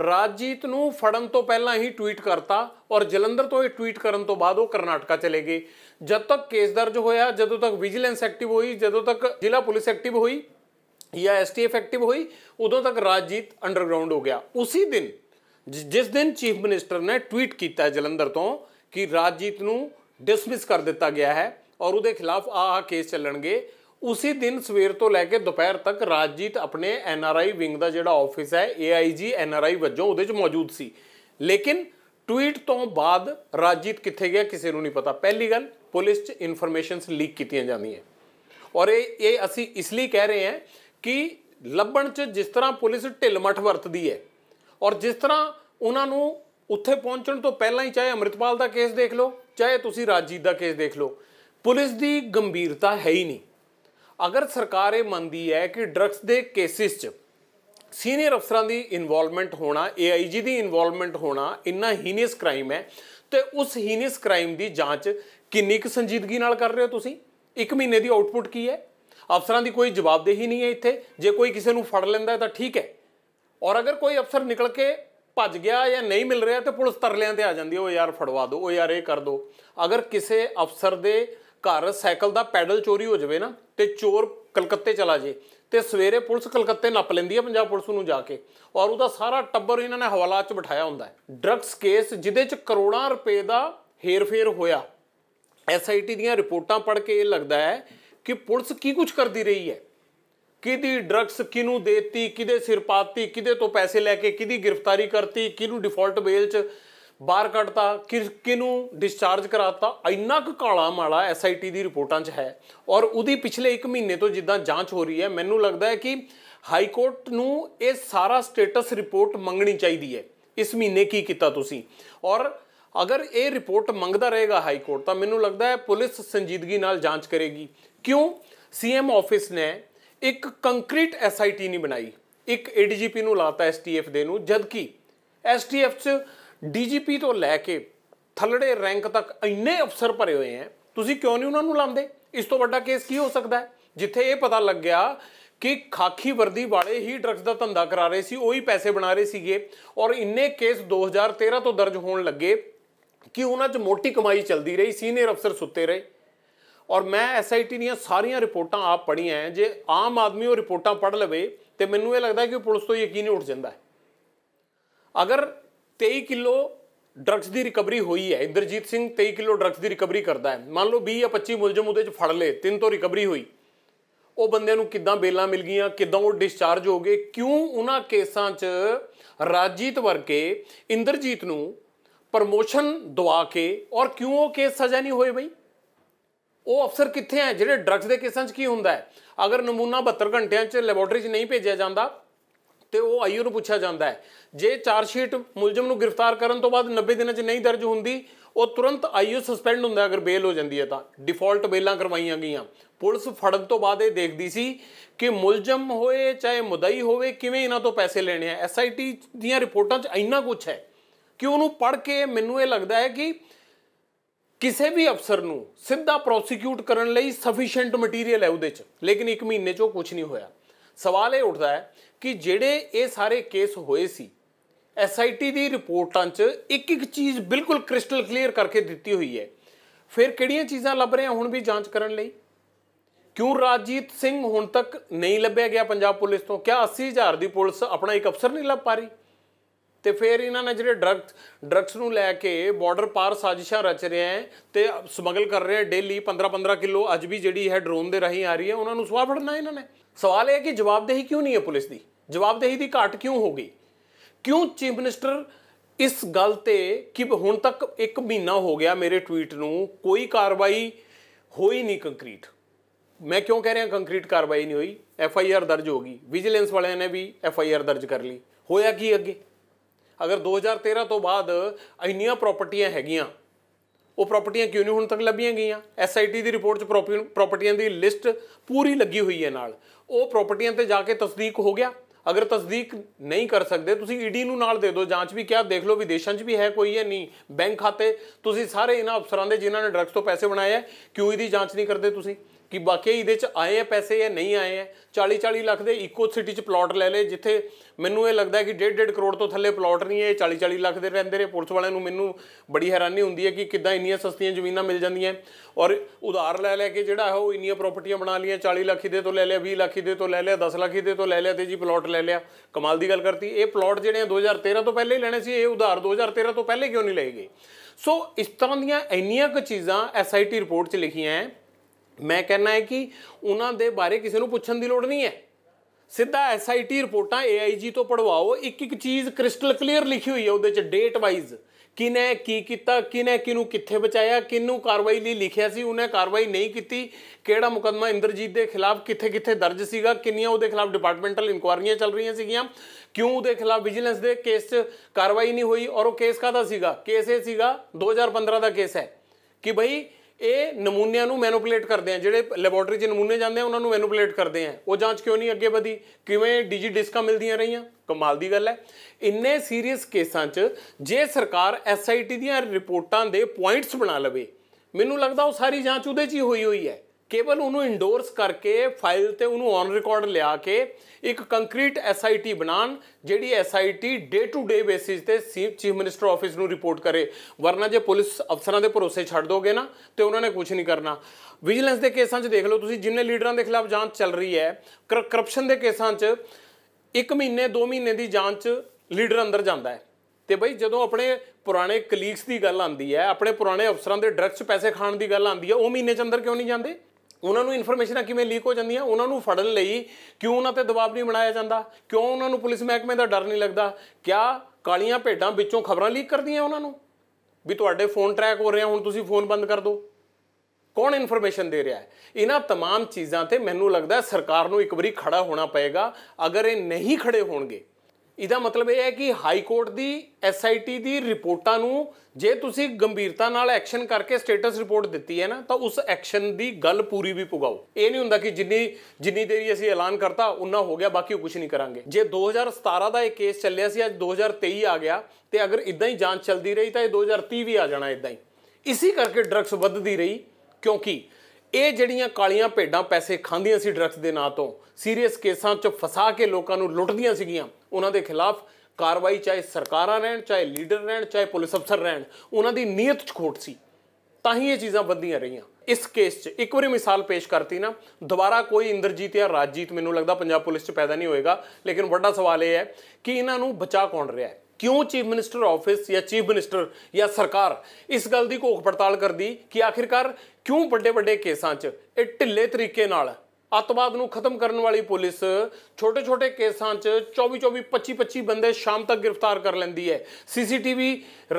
Speaker 1: ਰਾਜਜੀਤ ਨੂੰ ਫੜਨ ਤੋਂ ਪਹਿਲਾਂ ਹੀ ਟਵੀਟ ਕਰਤਾ ਔਰ ਜਲੰਧਰ ਤੋਂ ਇਹ ਟਵੀਟ ਕਰਨ ਤੋਂ ਬਾਅਦ ਉਹ ਕਰਨਾਟਕਾ ਚਲੇ ਗਏ ਜਦ ਤੱਕ ਕੇਸ ਦਰਜ ਹੋਇਆ ਜਦੋਂ ਤੱਕ ਵਿਜੀਲੈਂਸ ਐਕਟਿਵ ਹੋਈ ਜਦੋਂ ਤੱਕ ਜ਼ਿਲ੍ਹਾ ਪੁਲਿਸ ਐਕਟਿਵ ਹੋਈ ਜਾਂ ਐਸਟੀਐਫ ਐਕਟਿਵ ਹੋਈ ਉਦੋਂ ਤੱਕ ਰਾਜਜੀਤ ਅੰਡਰਗਰਾਉਂਡ ਹੋ ਗਿਆ ਉਸੇ ਦਿਨ ਜਿਸ ਦਿਨ ਚੀਫ ਮਿਨਿਸਟਰ ਨੇ ਟਵੀਟ ਕੀਤਾ ਜਲੰਧਰ ਤੋਂ ਕਿ ਰਾਜਜੀਤ ਨੂੰ ਡਿਸਮਿਸ ਕਰ ਦਿੱਤਾ ਗਿਆ ਹੈ ਔਰ ਉਹਦੇ ਖਿਲਾਫ ਆ ਆ ਕੇਸ ਚੱਲਣਗੇ ਉਸੇ ਦਿਨ ਸਵੇਰ ਤੋਂ ਲੈ ਕੇ ਦੁਪਹਿਰ ਤੱਕ ਰਾਜਜੀਤ ਆਪਣੇ ਐਨਆਰਆਈ ਵਿੰਗ ਦਾ ਜਿਹੜਾ ਆਫਿਸ ਹੈ ਏਆਈਜੀ ਐਨਆਰਆਈ ਵੱਜੋਂ ਉਹਦੇ 'ਚ ਮੌਜੂਦ ਸੀ ਲੇਕਿਨ ਟਵੀਟ ਤੋਂ ਬਾਅਦ ਰਾਜਜੀਤ ਕਿੱਥੇ ਗਿਆ ਕਿਸੇ ਨੂੰ ਨਹੀਂ ਪਤਾ ਪਹਿਲੀ ਗੱਲ ਪੁਲਿਸ 'ਚ ਇਨਫੋਰਮੇਸ਼ਨਸ ਲੀਕ ਕੀਤੀਆਂ ਜਾਂਦੀਆਂ ਔਰ ਇਹ ਇਹ ਅਸੀਂ ਇਸ ਲਈ ਕਹਿ ਰਹੇ ਹਾਂ ਕਿ ਲੱਭਣ 'ਚ ਜਿਸ ਤਰ੍ਹਾਂ ਪੁਲਿਸ ਢਿਲਮਠ ਵਰਤਦੀ ਹੈ ਔਰ ਜਿਸ ਤਰ੍ਹਾਂ ਉਹਨਾਂ ਨੂੰ ਉੱਥੇ ਪਹੁੰਚਣ ਤੋਂ ਪਹਿਲਾਂ ਹੀ ਚਾਹੇ ਅਮਰਿਤਪਾਲ ਦਾ ਕੇਸ ਦੇਖ ਲਓ ਚਾਹੇ ਤੁਸੀਂ ਰਾਜਜੀਤ ਦਾ ਕੇਸ ਦੇਖ ਲਓ ਪੁਲਿਸ ਦੀ ਗੰਭੀਰਤਾ ਹੈ ਹੀ ਨਹੀਂ ਅਗਰ ਸਰਕਾਰ ਇਹ ਮੰਨਦੀ ਹੈ ਕਿ ਡਰੱਗਸ ਦੇ ਕੇਸਿਸ 'ਚ ਸੀਨੀਅਰ ਅਫਸਰਾਂ ਦੀ ਇਨਵੋਲਵਮੈਂਟ ਹੋਣਾ ਏਆਈਜੀ ਦੀ ਇਨਵੋਲਵਮੈਂਟ ਹੋਣਾ ਇੰਨਾ ਹੀਨੀਅਸ ਕ੍ਰਾਈਮ ਹੈ ਤੇ ਉਸ ਹੀਨੀਅਸ ਕ੍ਰਾਈਮ ਦੀ ਜਾਂਚ ਕਿੰਨੀ ਕੁ ਸੰਜੀਦਗੀ ਨਾਲ ਕਰ ਰਹੇ ਹੋ ਤੁਸੀਂ ਇੱਕ ਮਹੀਨੇ ਦੀ ਆਉਟਪੁੱਟ ਕੀ ਹੈ ਅਫਸਰਾਂ ਦੀ ਕੋਈ ਜਵਾਬਦੇਹੀ ਨਹੀਂ ਹੈ ਇੱਥੇ ਜੇ ਕੋਈ ਕਿਸੇ ਨੂੰ ਫੜ ਲੈਂਦਾ ਹੈ ਤਾਂ ਠੀਕ ਹੈ ਔਰ ਅਗਰ ਕੋਈ ਅਫਸਰ ਨਿਕਲ ਕੇ ਭੱਜ ਗਿਆ ਜਾਂ ਨਹੀਂ ਮਿਲ ਰਿਹਾ ਤੇ ਪੁਲਿਸ ਤਰਲਿਆਂ ਤੇ ਆ ਜਾਂਦੀ ਉਹ ਯਾਰ ਫੜਵਾ ਦਿਓ ਉਹ ਯਾਰ ਇਹ ਕਰ ਦਿਓ ਅਗਰ ਕਿਸੇ ਅਫਸਰ ਦੇ ਘਰ ਸਾਈਕਲ ਦਾ ਪੈਡਲ ਚੋਰੀ ਹੋ ਜਾਵੇ ਨਾ ਤੇ ਚੋਰ ਕਲਕੱਤੇ ਚਲਾ ਜੇ ਤੇ ਸਵੇਰੇ ਪੁਲਿਸ ਕਲਕੱਤੇ ਨੱਪ ਲੈਂਦੀ ਹੈ ਪੰਜਾਬ ਪੁਲਿਸ ਨੂੰ ਜਾ ਕੇ ਔਰ ਉਹਦਾ ਸਾਰਾ ਟੱਬਰ ਇਹਨਾਂ ਨੇ ਹਵਾਲਾ 'ਚ ਬਿਠਾਇਆ ਹੁੰਦਾ ਹੈ ਡਰੱਗਸ ਕੇਸ ਜਿਹਦੇ 'ਚ ਕਰੋੜਾਂ ਰੁਪਏ ਦਾ ਹੇਰਫੇਰ ਹੋਇਆ ਐਸਆਈਟੀ ਦੀਆਂ ਰਿਪੋਰਟਾਂ ਪੜ੍ਹ ਕੇ ਇਹ ਲੱਗਦਾ ਹੈ ਕਿ ਪੁਲਿਸ ਕੀ ਕੁਝ ਕਰਦੀ ਰਹੀ ਹੈ ਕਿਹਦੀ ਡਰੱਗਸ ਕਿਨੂੰ ਦੇਤੀ ਕਿਹਦੇ ਸਿਰ ਪਾਤੀ ਕਿਹਦੇ ਤੋਂ ਪੈਸੇ ਲੈ ਕੇ ਕਿਹਦੀ ਗ੍ਰਿਫਤਾਰੀ ਕਰਤੀ ਕਿਨੂੰ ਡਿਫਾਲਟ ਬੇਲ 'ਚ ਬਾਹਰ ਕੱਢਤਾ ਕਿਹਨੂੰ ਡਿਸਚਾਰਜ ਕਰਾਤਾ ਇੰਨਾ ਕੁ ਕਾਲਾ ਮਾਲਾ ਐਸਆਈਟੀ ਦੀ ਰਿਪੋਰਟਾਂ 'ਚ ਹੈ ਔਰ ਉਹਦੀ ਪਿਛਲੇ 1 ਮਹੀਨੇ ਤੋਂ ਜਿੱਦਾਂ ਜਾਂਚ ਹੋ ਰਹੀ ਹੈ ਮੈਨੂੰ ਲੱਗਦਾ ਹੈ ਕਿ ਹਾਈ ਕੋਰਟ ਨੂੰ ਇਹ ਸਾਰਾ ਸਟੇਟਸ ਰਿਪੋਰਟ ਮੰਗਣੀ ਚਾਹੀਦੀ ਹੈ ਇਸ ਮਹੀਨੇ ਕੀ ਕੀਤਾ ਤੁਸੀਂ ਔਰ ਅਗਰ ਇਹ ਰਿਪੋਰਟ ਮੰਗਦਾ ਰਹੇਗਾ ਹਾਈ ਕੋਰਟ ਤਾਂ ਮੈਨੂੰ ਲੱਗਦਾ ਹੈ ਪੁਲਿਸ ਸੰਜੀਦਗੀ ਨਾਲ ਜਾਂਚ ਕਰੇਗੀ ਕਿਉਂ ਸੀਐਮ ਆਫਿਸ ਨੇ ਇੱਕ ਕੰਕਰੀਟ ਐਸਆਈਟੀ ਨਹੀਂ ਬਣਾਈ ਇੱਕ ਏਡੀਜੀਪੀ ਨੂੰ ਲਾਤਾ ਐਸਟੀਐਫ ਦੇ ਨੂੰ ਜਦਕਿ ਐਸਟੀਐਫ 'ਚ ਡੀਜੀਪੀ ਤੋਂ ਲੈ ਕੇ ਥੱਲੜੇ ਰੈਂਕ ਤੱਕ ਇੰਨੇ ਅਫਸਰ ਭਰੇ ਹੋਏ ਆ ਤੁਸੀਂ ਕਿਉਂ ਨਹੀਂ ਉਹਨਾਂ ਨੂੰ ਲਾਉਂਦੇ ਇਸ ਤੋਂ ਵੱਡਾ ਕੇਸ ਕੀ ਹੋ ਸਕਦਾ ਜਿੱਥੇ ਇਹ ਪਤਾ ਲੱਗ ਗਿਆ ਕਿ ਖਾਕੀ ਵਰਦੀ ਵਾਲੇ ਹੀ ਡਰੱਗਸ ਦਾ ਧੰਦਾ ਕਰਾ ਰਹੇ ਸੀ ਉਹੀ ਪੈਸੇ ਬਣਾ ਰਹੇ ਸੀਗੇ ਔਰ ਇੰਨੇ ਕੇਸ 2013 ਤੋਂ ਦਰਜ ਹੋਣ ਲੱਗੇ ਕਿ ਉਹਨਾਂ 'ਚ ਮੋਟੀ ਕਮਾਈ ਚੱਲਦੀ ਰਹੀ ਸੀਨੀਅਰ ਅਫਸਰ ਸੁੱਤੇ ਰਹੇ ਔਰ ਮੈਂ ਐਸਆਈਟੀ ਦੀਆਂ ਸਾਰੀਆਂ ਰਿਪੋਰਟਾਂ ਆਪ ਪੜ੍ਹੀਆਂ ਜੇ ਆਮ ਆਦਮੀ ਉਹ ਰਿਪੋਰਟਾਂ ਪੜ੍ਹ ਲਵੇ ਤੇ ਮੈਨੂੰ ਇਹ ਲੱਗਦਾ ਕਿ ਪੁਲਿਸ ਤੋਂ ਯਕੀਨ ਹੀ ਉੱਠ ਜਾਂਦਾ ਹੈ ਅਗਰ 23 ਕਿਲੋ ਡਰੱਗਸ ਦੀ ਰਿਕਵਰੀ ਹੋਈ ਹੈ ਇੰਦਰਜੀਤ ਸਿੰਘ 23 ਕਿਲੋ ਡਰੱਗਸ ਦੀ ਰਿਕਵਰੀ ਕਰਦਾ ਹੈ ਮੰਨ ਲਓ 20 ਜਾਂ 25 ਮੁਲਜ਼ਮ ਉਹਦੇ ਚ ਫੜ ਲਏ ਤਿੰਨ ਤੋਂ ਰਿਕਵਰੀ ਹੋਈ ਉਹ ਬੰਦੇ ਨੂੰ ਕਿੱਦਾਂ ਬੇਲਾਂ ਮਿਲ ਗਈਆਂ ਕਿੱਦਾਂ ਉਹ ਡਿਸਚਾਰਜ ਹੋ ਗਏ ਕਿਉਂ ਉਹਨਾਂ ਕੇਸਾਂ 'ਚ ਰਾਜੀਤ ਵਰਗੇ ਇੰਦਰਜੀਤ ਨੂੰ ਪ੍ਰਮੋਸ਼ਨ ਦਵਾ ਕੇ ਔਰ ਕਿਉਂ ਉਹ ਕੇਸ ਸਜ਼ਾ ਨਹੀਂ ਹੋਏ ਬਈ ਉਹ ਅਫਸਰ ਕਿੱਥੇ ਆ ਜਿਹੜੇ ਡਰੱਗਸ ਦੇ ਕੇਸਾਂ 'ਚ ਕੀ ਹੁੰਦਾ ਹੈ ਅਗਰ ਨਮੂਨਾ 72 ਘੰਟਿਆਂ 'ਚ ਲੈਬੋਰਟਰੀ 'ਚ ਨਹੀਂ ਭੇਜਿਆ ਜਾਂਦਾ ਤੇ ਉਹ ਆਈਓ ਨੂੰ ਪੁੱਛਿਆ ਜਾਂਦਾ ਹੈ ਜੇ ਚਾਰਜ ਸ਼ੀਟ ਮੁਲਜ਼ਮ ਨੂੰ ਗ੍ਰਿਫਤਾਰ ਕਰਨ ਤੋਂ ਬਾਅਦ 90 ਦਿਨਾਂ 'ਚ ਨਹੀਂ ਦਰਜ ਹੁੰਦੀ ਉਹ ਤੁਰੰਤ ਆਈਓ ਸਸਪੈਂਡ ਹੁੰਦਾ ਅਗਰ ਬੇਲ ਹੋ ਜਾਂਦੀ ਹੈ ਤਾਂ ਡਿਫਾਲਟ ਬੇਲਾਂ ਕਰਵਾਈਆਂ ਗਈਆਂ ਪੁਲਿਸ ਫੜਨ ਤੋਂ ਬਾਅਦ ਇਹ ਦੇਖਦੀ ਸੀ ਕਿ ਮੁਲਜ਼ਮ ਹੋਏ ਚਾਹੇ ਮੁਦਈ ਹੋਵੇ ਕਿਵੇਂ ਇਹਨਾਂ ਤੋਂ ਪੈਸੇ ਲੈਣੇ ਆ ਐਸਆਈਟੀ ਦੀਆਂ ਰਿਪੋਰਟਾਂ 'ਚ ਇੰਨਾ ਕੁਝ ਹੈ ਕਿ ਉਹਨੂੰ ਪੜ੍ਹ ਕੇ ਮੈਨੂੰ ਇਹ ਲੱਗਦਾ ਹੈ ਕਿ ਕਿਸੇ ਵੀ ਅਫਸਰ ਨੂੰ ਸਿੱਧਾ ਪ੍ਰੋਸੀਕਿਊਟ ਕਰਨ ਲਈ ਸਫੀਸ਼ੀਐਂਟ ਮਟੀਰੀਅਲ ਹੈ ਉਹਦੇ 'ਚ ਲੇਕਿਨ 1 ਮਹੀਨੇ ਚੋਂ ਕੁਝ ਨਹੀਂ ਹੋਇਆ ਸਵਾਲ ਇਹ ਉੱਠਦਾ ਹੈ ਕਿ ਜਿਹੜੇ ਇਹ ਸਾਰੇ ਕੇਸ ਹੋਏ ਸੀ ਐਸਆਈਟੀ ਦੀ ਰਿਪੋਰਟਾਂ 'ਚ ਇੱਕ ਇੱਕ ਚੀਜ਼ ਬਿਲਕੁਲ ਕ੍ਰਿਸਟਲ ਕਲੀਅਰ ਕਰਕੇ ਦਿੱਤੀ ਹੋਈ ਹੈ ਫਿਰ ਕਿਹੜੀਆਂ ਚੀਜ਼ਾਂ ਲੱਭ ਰਹੀਆਂ ਹੁਣ ਵੀ ਜਾਂਚ ਕਰਨ ਲਈ ਕਿਉਂ ਰਾਜੀਤ ਸਿੰਘ ਹੁਣ ਤੱਕ ਨਹੀਂ ਲੱਭਿਆ ਗਿਆ ਪੰਜਾਬ ਪੁਲਿਸ ਤੋਂ ਕਿਆ 80000 ਦੀ ਪੁਲਿਸ ਆਪਣਾ ਇੱਕ ਅਫਸਰ ਨਹੀਂ ਲੱਭ ਪਾ ਰਹੀ ਤੇ ਫਿਰ ਇਹਨਾਂ ਨੇ ਜਿਹੜੇ ਡਰਗਸ ਡਰਗਸ ਨੂੰ ਲੈ ਕੇ ਬਾਰਡਰ ਪਾਰ ਸਾਜ਼ਿਸ਼ਾਂ ਰਚ ਰਹੇ ਆ ਤੇ ਸਮਗਲ ਕਰ ਰਹੇ ਆ ਡੇਲੀ 15 15 ਕਿਲੋ ਅੱਜ ਵੀ ਜਿਹੜੀ ਹੈ ਡਰੋਨ ਦੇ ਰਾਹੀਂ ਆ ਰਹੀ ਹੈ ਉਹਨਾਂ ਨੂੰ ਸਵਾ ਫੜਨਾ ਇਹਨਾਂ ਨੇ ਸਵਾਲ ਇਹ ਕਿ ਜਵਾਬਦੇਹੀ ਕਿਉਂ ਨਹੀਂ ਹੈ ਪੁਲਿਸ ਦੀ ਜਵਾਬਦੇਹੀ ਦੀ ਘਾਟ ਕਿਉਂ ਹੋ ਗਈ ਕਿਉਂ ਚੀਫ ਮਿਨਿਸਟਰ ਇਸ ਗੱਲ ਤੇ ਕਿ ਹੁਣ ਤੱਕ 1 ਮਹੀਨਾ ਹੋ ਗਿਆ ਮੇਰੇ ਟਵੀਟ ਨੂੰ ਕੋਈ ਕਾਰਵਾਈ ਹੋਈ ਨਹੀਂ ਕੰਕਰੀਟ ਮੈਂ ਕਿਉਂ ਕਹਿ ਰਿਹਾ ਕੰਕਰੀਟ ਕਾਰਵਾਈ ਨਹੀਂ ਹੋਈ ਐਫ ਆਈ ਆਰ ਦਰਜ ਹੋ ਗਈ ਵਿਜੀਲੈਂਸ ਵਾਲਿਆਂ ਨੇ ਵੀ ਐਫ ਆਈ ਆਰ ਦਰਜ ਕਰ ਲਈ ਹੋਇਆ ਕੀ ਅੱਗੇ ਅਗਰ 2013 ਤੋਂ ਬਾਅਦ ਇੰਨੀਆਂ ਪ੍ਰਾਪਰਟੀਆਂ ਹੈਗੀਆਂ ਉਹ ਪ੍ਰਾਪਰਟੀਆਂ ਕਿਉਂ ਨਹੀਂ ਹੁਣ ਤੱਕ ਲੱਭੀਆਂ ਗਈਆਂ ਐਸਆਈਟੀ ਦੀ ਰਿਪੋਰਟ 'ਚ ਪ੍ਰਾਪਰਟੀਆਂ ਦੀ ਲਿਸਟ ਪੂਰੀ ਲੱਗੀ ਹੋਈ ਹੈ ਨਾਲ ਉਹ ਪ੍ਰਾਪਰਟੀਆਂ ਤੇ ਜਾ ਕੇ ਤਸਦੀਕ ਹੋ ਗਿਆ ਅਗਰ ਤਸਦੀਕ ਨਹੀਂ ਕਰ ਸਕਦੇ ਤੁਸੀਂ ਈਡੀ e ਨੂੰ ਨਾਲ ਦੇ ਦਿਓ ਜਾਂਚ ਵੀ ਕਿਹਾ ਦੇਖ ਲਓ ਵਿਦੇਸ਼ਾਂ 'ਚ ਵੀ ਹੈ ਕੋਈ ਹੈ ਨਹੀਂ ਬੈਂਕ ਖਾਤੇ ਤੁਸੀਂ ਸਾਰੇ ਇਹਨਾਂ ਅਫਸਰਾਂ ਦੇ ਜਿਨ੍ਹਾਂ ਨੇ ਡਰੱਗਸ ਤੋਂ ਪੈਸੇ ਬਣਾਏ ਹੈ ਕਿਉਂ ਇਹਦੀ ਜਾਂਚ ਨਹੀਂ ਕਰਦੇ ਤੁਸੀਂ ਕਿ ਵਾਕਈ ਇਹਦੇ 'ਚ ਆਏ ਆ ਪੈਸੇ ਜਾਂ ਨਹੀਂ ਆਏ ਆ 40 40 ਲੱਖ ਦੇ ਇਕੋ ਸਿਟੀ 'ਚ ਪਲਾਟ ਲੈ ਲਏ ਜਿੱਥੇ ਮੈਨੂੰ ਇਹ ਲੱਗਦਾ ਕਿ 1.5 1.5 ਕਰੋੜ ਤੋਂ ਥੱਲੇ ਪਲਾਟ ਨਹੀਂ ਹੈ 40 40 ਲੱਖ ਦੇ ਰਹਿੰਦੇ ਨੇ ਪੁਲਿਸ ਵਾਲਿਆਂ ਨੂੰ ਮੈਨੂੰ ਬੜੀ ਹੈਰਾਨੀ ਹੁੰਦੀ ਹੈ ਕਿ ਕਿੱਦਾਂ ਇੰਨੀਆਂ ਸਸਤੀਆਂ ਜ਼ਮੀਨਾਂ ਮਿਲ ਜਾਂਦੀਆਂ ਔਰ ਉਧਾਰ ਲੈ ਲੈ ਕੇ ਜਿਹੜਾ ਉਹ ਇੰਨੀਆਂ ਪ੍ਰਾਪਰਟੀਆਂ ਬਣਾ ਲੀਆਂ 40 ਲੱਖ ਦੇ ਤੋਂ ਲੈ ਲਿਆ 20 ਲੱਖ ਦੇ ਤੋਂ ਲੈ ਲਿਆ 10 ਲੱਖ ਦੇ ਤੋਂ ਲੈ ਲਿਆ ਤੇ ਜੀ ਪਲਾਟ ਲੈ ਲਿਆ ਕਮਾਲ ਦੀ ਗੱਲ ਕਰਤੀ ਇਹ ਪਲਾਟ ਜਿਹੜੇ 2013 ਤੋਂ ਪਹਿਲੇ ਹੀ ਲੈਣੇ ਸੀ ਇਹ ਉਧਾਰ 2013 ਤੋਂ ਪਹਿਲੇ ਕਿਉਂ ਨਹੀਂ ਲਏ ਗਏ ਸੋ ਇਸ ਤਰ੍ਹਾਂ ਦੀਆਂ ਇੰਨੀਆਂ ਕੁ ਚੀਜ਼ਾਂ ਐਸਆਈਟੀ ਰਿਪੋਰਟ 'ਚ ਲਿਖੀਆਂ ਹੈ ਮੈਂ ਕਹਿੰਦਾ ਹੈ ਕਿ ਉਹਨਾਂ ਦੇ ਬਾਰੇ ਕਿਸੇ ਨੂੰ ਪੁੱਛਣ ਦੀ ਲੋੜ ਨਹੀਂ ਹੈ ਸਿੱਧਾ ਐਸਆਈਟੀ ਰਿਪੋਰਟਾਂ ਏਆਈਜੀ ਤੋਂ ਪੜਵਾਓ ਇੱਕ ਇੱਕ ਚੀਜ਼ ਕ੍ਰਿਸਟਲ ਕਲੀਅਰ ਲਿਖੀ ਹੋਈ ਹੈ ਉਹਦੇ ਚ ਡੇਟ ਵਾਈਜ਼ ਕਿਨੇ ਕੀ ਕੀਤਾ ਕਿਨੇ ਕਿਨੂੰ ਕਿੱਥੇ ਬਚਾਇਆ ਕਿਨੂੰ ਕਾਰਵਾਈ ਲਈ ਲਿਖਿਆ ਸੀ ਉਹਨੇ ਕਾਰਵਾਈ ਨਹੀਂ ਕੀਤੀ ਕਿਹੜਾ ਮੁਕਦਮਾ ਇੰਦਰਜੀਤ ਦੇ ਖਿਲਾਫ ਕਿੱਥੇ ਕਿੱਥੇ ਦਰਜ ਸੀਗਾ ਕਿੰਨੀਆਂ ਉਹਦੇ ਖਿਲਾਫ ਡਿਪਾਰਟਮੈਂਟਲ ਇਨਕੁਆਰੀਆਂ ਚੱਲ ਰਹੀਆਂ ਸੀਗੀਆਂ ਕਿਉਂ ਉਹਦੇ ਖਿਲਾਫ ਵਿਜੀਲੈਂਸ ਦੇ ਕੇਸ 'ਚ ਕਾਰਵਾਈ ਨਹੀਂ ਹੋਈ ਔਰ ਉਹ ਕੇਸ ਕਾਦਾ ਸੀਗਾ ਕੇਸ ਇਹ ਸੀਗਾ 2015 ਦਾ ਕੇਸ ਹੈ ਕਿ ਭਈ ਇਹ ਨਮੂਨਿਆਂ ਨੂੰ ਮੈਨੂਪੂਲੇਟ ਕਰਦੇ ਆ ਜਿਹੜੇ ਲੈਬੋਰਟਰੀ 'ਚ ਨਮੂਨੇ ਜਾਂਦੇ ਆ ਉਹਨਾਂ ਨੂੰ ਮੈਨੂਪੂਲੇਟ ਕਰਦੇ ਆ ਉਹ ਜਾਂਚ ਕਿਉਂ ਨਹੀਂ ਅੱਗੇ ਵਧੀ ਕਿਵੇਂ ਡੀਜੀ ਡਿਸਕਾਂ ਮਿਲਦੀਆਂ ਰਹੀਆਂ ਕਮਾਲ ਦੀ ਗੱਲ ਹੈ ਇੰਨੇ ਸੀਰੀਅਸ ਕੇਸਾਂ 'ਚ ਜੇ ਸਰਕਾਰ ਐਸਆਈਟੀ ਦੀਆਂ ਰਿਪੋਰਟਾਂ ਦੇ ਪੁਆਇੰਟਸ ਬਣਾ ਲਵੇ ਮੈਨੂੰ ਲੱਗਦਾ ਉਹ ਸਾਰੀ ਜਾਂਚ ਉਹਦੇ 'ਚ ਹੀ ਹੋਈ ਹੋਈ ਹੈ ਕੇਵਲ ਉਹਨੂੰ ਇੰਡੋਰਸ ਕਰਕੇ ਫਾਈਲ ਤੇ ਉਹਨੂੰ ਔਨ ਰਿਕਾਰਡ ਲਿਆ ਕੇ ਇੱਕ ਕੰਕਰੀਟ ਐਸਆਈਟੀ ਬਣਾਣ ਜਿਹੜੀ SIT day to day basis ਤੇ ਚੀਫ ਮਿਨਿਸਟਰ ਆਫਿਸ ਨੂੰ ਰਿਪੋਰਟ ਕਰੇ ਵਰਨਾ ਜੇ ਪੁਲਿਸ ਅਫਸਰਾਂ ਦੇ ਭਰੋਸੇ ਛੱਡ ਦੋਗੇ ਨਾ ਤੇ ਉਹਨਾਂ ਨੇ ਕੁਝ ਨਹੀਂ ਕਰਨਾ ਵਿਜੀਲੈਂਸ ਦੇ ਕੇਸਾਂ 'ਚ ਦੇਖ ਲਓ ਤੁਸੀਂ ਜਿੰਨੇ ਲੀਡਰਾਂ ਦੇ ਖਿਲਾਫ ਜਾਂਚ ਚੱਲ ਰਹੀ ਹੈ ਕਰਪਸ਼ਨ ਦੇ ਕੇਸਾਂ 'ਚ 1 ਮਹੀਨੇ 2 ਮਹੀਨੇ ਦੀ ਜਾਂਚ ਲੀਡਰ ਅੰਦਰ ਜਾਂਦਾ ਹੈ ਤੇ ਬਈ ਜਦੋਂ ਆਪਣੇ ਪੁਰਾਣੇ ਕਲੀਗਸ ਦੀ ਗੱਲ ਆਉਂਦੀ ਹੈ ਆਪਣੇ ਪੁਰਾਣੇ ਅਫਸਰਾਂ ਦੇ ਡਰੱਗਸ ਪੈਸੇ ਖਾਣ ਦੀ ਗੱਲ ਆਉਂਦੀ ਹੈ ਉਹ ਮਹੀਨੇ ਚ ਅੰਦਰ ਕਿਉਂ ਨਹੀਂ ਜਾਂਦੇ ਉਹਨਾਂ ਨੂੰ ਇਨਫੋਰਮੇਸ਼ਨਾਂ ਕਿਵੇਂ ਲੀਕ ਹੋ ਜਾਂਦੀਆਂ ਉਹਨਾਂ ਨੂੰ ਫੜਨ ਲਈ ਕਿਉਂ ਉਹਨਾਂ ਤੇ ਦਬਾਅ ਨਹੀਂ ਬਣਾਇਆ ਜਾਂਦਾ ਕਿਉਂ ਉਹਨਾਂ ਨੂੰ ਪੁਲਿਸ ਮਹਿਕਮੇ ਦਾ ਡਰ ਨਹੀਂ ਲੱਗਦਾ ਕਿਆ ਕਾਲੀਆਂ ਭੇਡਾਂ ਵਿੱਚੋਂ ਖਬਰਾਂ ਲੀਕ ਕਰਦੀਆਂ ਉਹਨਾਂ ਨੂੰ ਵੀ ਤੁਹਾਡੇ ਫੋਨ ਟਰੈਕ ਹੋ ਰਿਹਾ ਹੁਣ ਤੁਸੀਂ ਫੋਨ ਬੰਦ ਕਰ ਦਿਓ ਕੌਣ ਇਨਫੋਰਮੇਸ਼ਨ ਦੇ ਰਿਹਾ ਹੈ ਇਹਨਾਂ तमाम ਚੀਜ਼ਾਂ ਤੇ ਮੈਨੂੰ ਲੱਗਦਾ ਸਰਕਾਰ ਨੂੰ ਇੱਕ ਵਾਰੀ ਖੜਾ ਹੋਣਾ ਪਏਗਾ ਅਗਰ ਇਹ ਨਹੀਂ ਖੜੇ ਹੋਣਗੇ ਇਹਦਾ ਮਤਲਬ ਇਹ ਹੈ ਕਿ ਹਾਈ ਕੋਰਟ ਦੀ ਐਸਆਈਟੀ ਦੀ ਰਿਪੋਰਟਾਂ ਨੂੰ ਜੇ ਤੁਸੀਂ ਗੰਭੀਰਤਾ ਨਾਲ ਐਕਸ਼ਨ ਕਰਕੇ ਸਟੇਟਸ ਰਿਪੋਰਟ ਦਿੱਤੀ ਹੈ ਨਾ ਤਾਂ ਉਸ ਐਕਸ਼ਨ ਦੀ ਗੱਲ ਪੂਰੀ ਵੀ ਪੁਗਾਓ ਇਹ ਨਹੀਂ ਹੁੰਦਾ ਕਿ ਜਿੰਨੀ ਜਿੰਨੀ ਦੇਰੀ ਅਸੀਂ ਐਲਾਨ ਕਰਤਾ ਉਨਾ ਹੋ ਗਿਆ ਬਾਕੀ ਕੁਝ ਨਹੀਂ ਕਰਾਂਗੇ ਜੇ 2017 ਦਾ ਇਹ ਕੇਸ ਚੱਲਿਆ ਸੀ ਅੱਜ 2023 ਆ ਗਿਆ ਤੇ ਅਗਰ ਇਦਾਂ ਹੀ ਜਾਂਚ ਚੱਲਦੀ ਰਹੀ ਤਾਂ ਇਹ 2030 ਵੀ ਆ ਜਾਣਾ ਇਦਾਂ ਹੀ ਇਸੇ ਕਰਕੇ ਡਰੱਗਸ ਵੱਧਦੀ ਰਹੀ ਕਿਉਂਕਿ ਇਹ ਜਿਹੜੀਆਂ ਕਾਲੀਆਂ ਭੇਡਾਂ ਪੈਸੇ ਖਾਂਦੀਆਂ ਸੀ ਡਰੱਗਸ ਦੇ ਨਾਂ ਤੋਂ ਸੀਰੀਅਸ ਕੇਸਾਂ 'ਚ ਫਸਾ ਕੇ ਲੋਕਾਂ ਨੂੰ ਲੁੱਟਦੀਆਂ ਸੀਗੀਆਂ ਉਹਨਾਂ ਦੇ ਖਿਲਾਫ ਕਾਰਵਾਈ ਚਾਹੇ ਸਰਕਾਰਾਂ ਰਹਿਣ ਚਾਹੇ ਲੀਡਰ ਰਹਿਣ ਚਾਹੇ ਪੁਲਿਸ ਅਫਸਰ ਰਹਿਣ ਉਹਨਾਂ ਦੀ ਨੀਅਤ 'ਚ ਖੋਟ ਸੀ ਤਾਂ ਹੀ ਇਹ ਚੀਜ਼ਾਂ ਬੰਦੀਆਂ ਰਹੀਆਂ ਇਸ ਕੇਸ 'ਚ ਇੱਕ ਵਾਰੀ ਮਿਸਾਲ ਪੇਸ਼ ਕਰਤੀ ਨਾ ਦੁਬਾਰਾ ਕੋਈ ਇੰਦਰਜੀਤ ਜਾਂ ਰਾਜਜੀਤ ਮੈਨੂੰ ਲੱਗਦਾ ਪੰਜਾਬ ਪੁਲਿਸ 'ਚ ਪੈਦਾ ਨਹੀਂ ਹੋਏਗਾ ਲੇਕਿਨ ਵੱਡਾ ਸਵਾਲ ਇਹ ਹੈ ਕਿ ਇਹਨਾਂ ਨੂੰ ਬਚਾ ਕੌਣ ਰਿਹਾ ਹੈ ਕਿਉਂ ਚੀਫ ਮਿਨਿਸਟਰ ਆਫਿਸ ਜਾਂ ਚੀਫ ਮਿਨਿਸਟਰ ਜਾਂ ਸਰਕਾਰ ਇਸ ਗੱਲ ਦੀ ਕੋਖ ਪੜਤਾਲ ਕਰਦੀ ਕਿ ਆਖਿਰਕਾਰ ਕਿਉਂ ਵੱਡੇ ਵੱਡੇ ਕੇਸਾਂ 'ਚ ਇਹ ਢਿੱਲੇ ਤਰੀਕੇ ਨਾਲ ਅਤਵਾਦ ਨੂੰ ਖਤਮ ਕਰਨ ਵਾਲੀ ਪੁਲਿਸ ਛੋਟੇ-ਛੋਟੇ ਕੇਸਾਂ 'ਚ 24-24 25-25 ਬੰਦੇ ਸ਼ਾਮ ਤੱਕ ਗ੍ਰਿਫਤਾਰ ਕਰ ਲੈਂਦੀ ਹੈ ਸੀਸੀਟੀਵੀ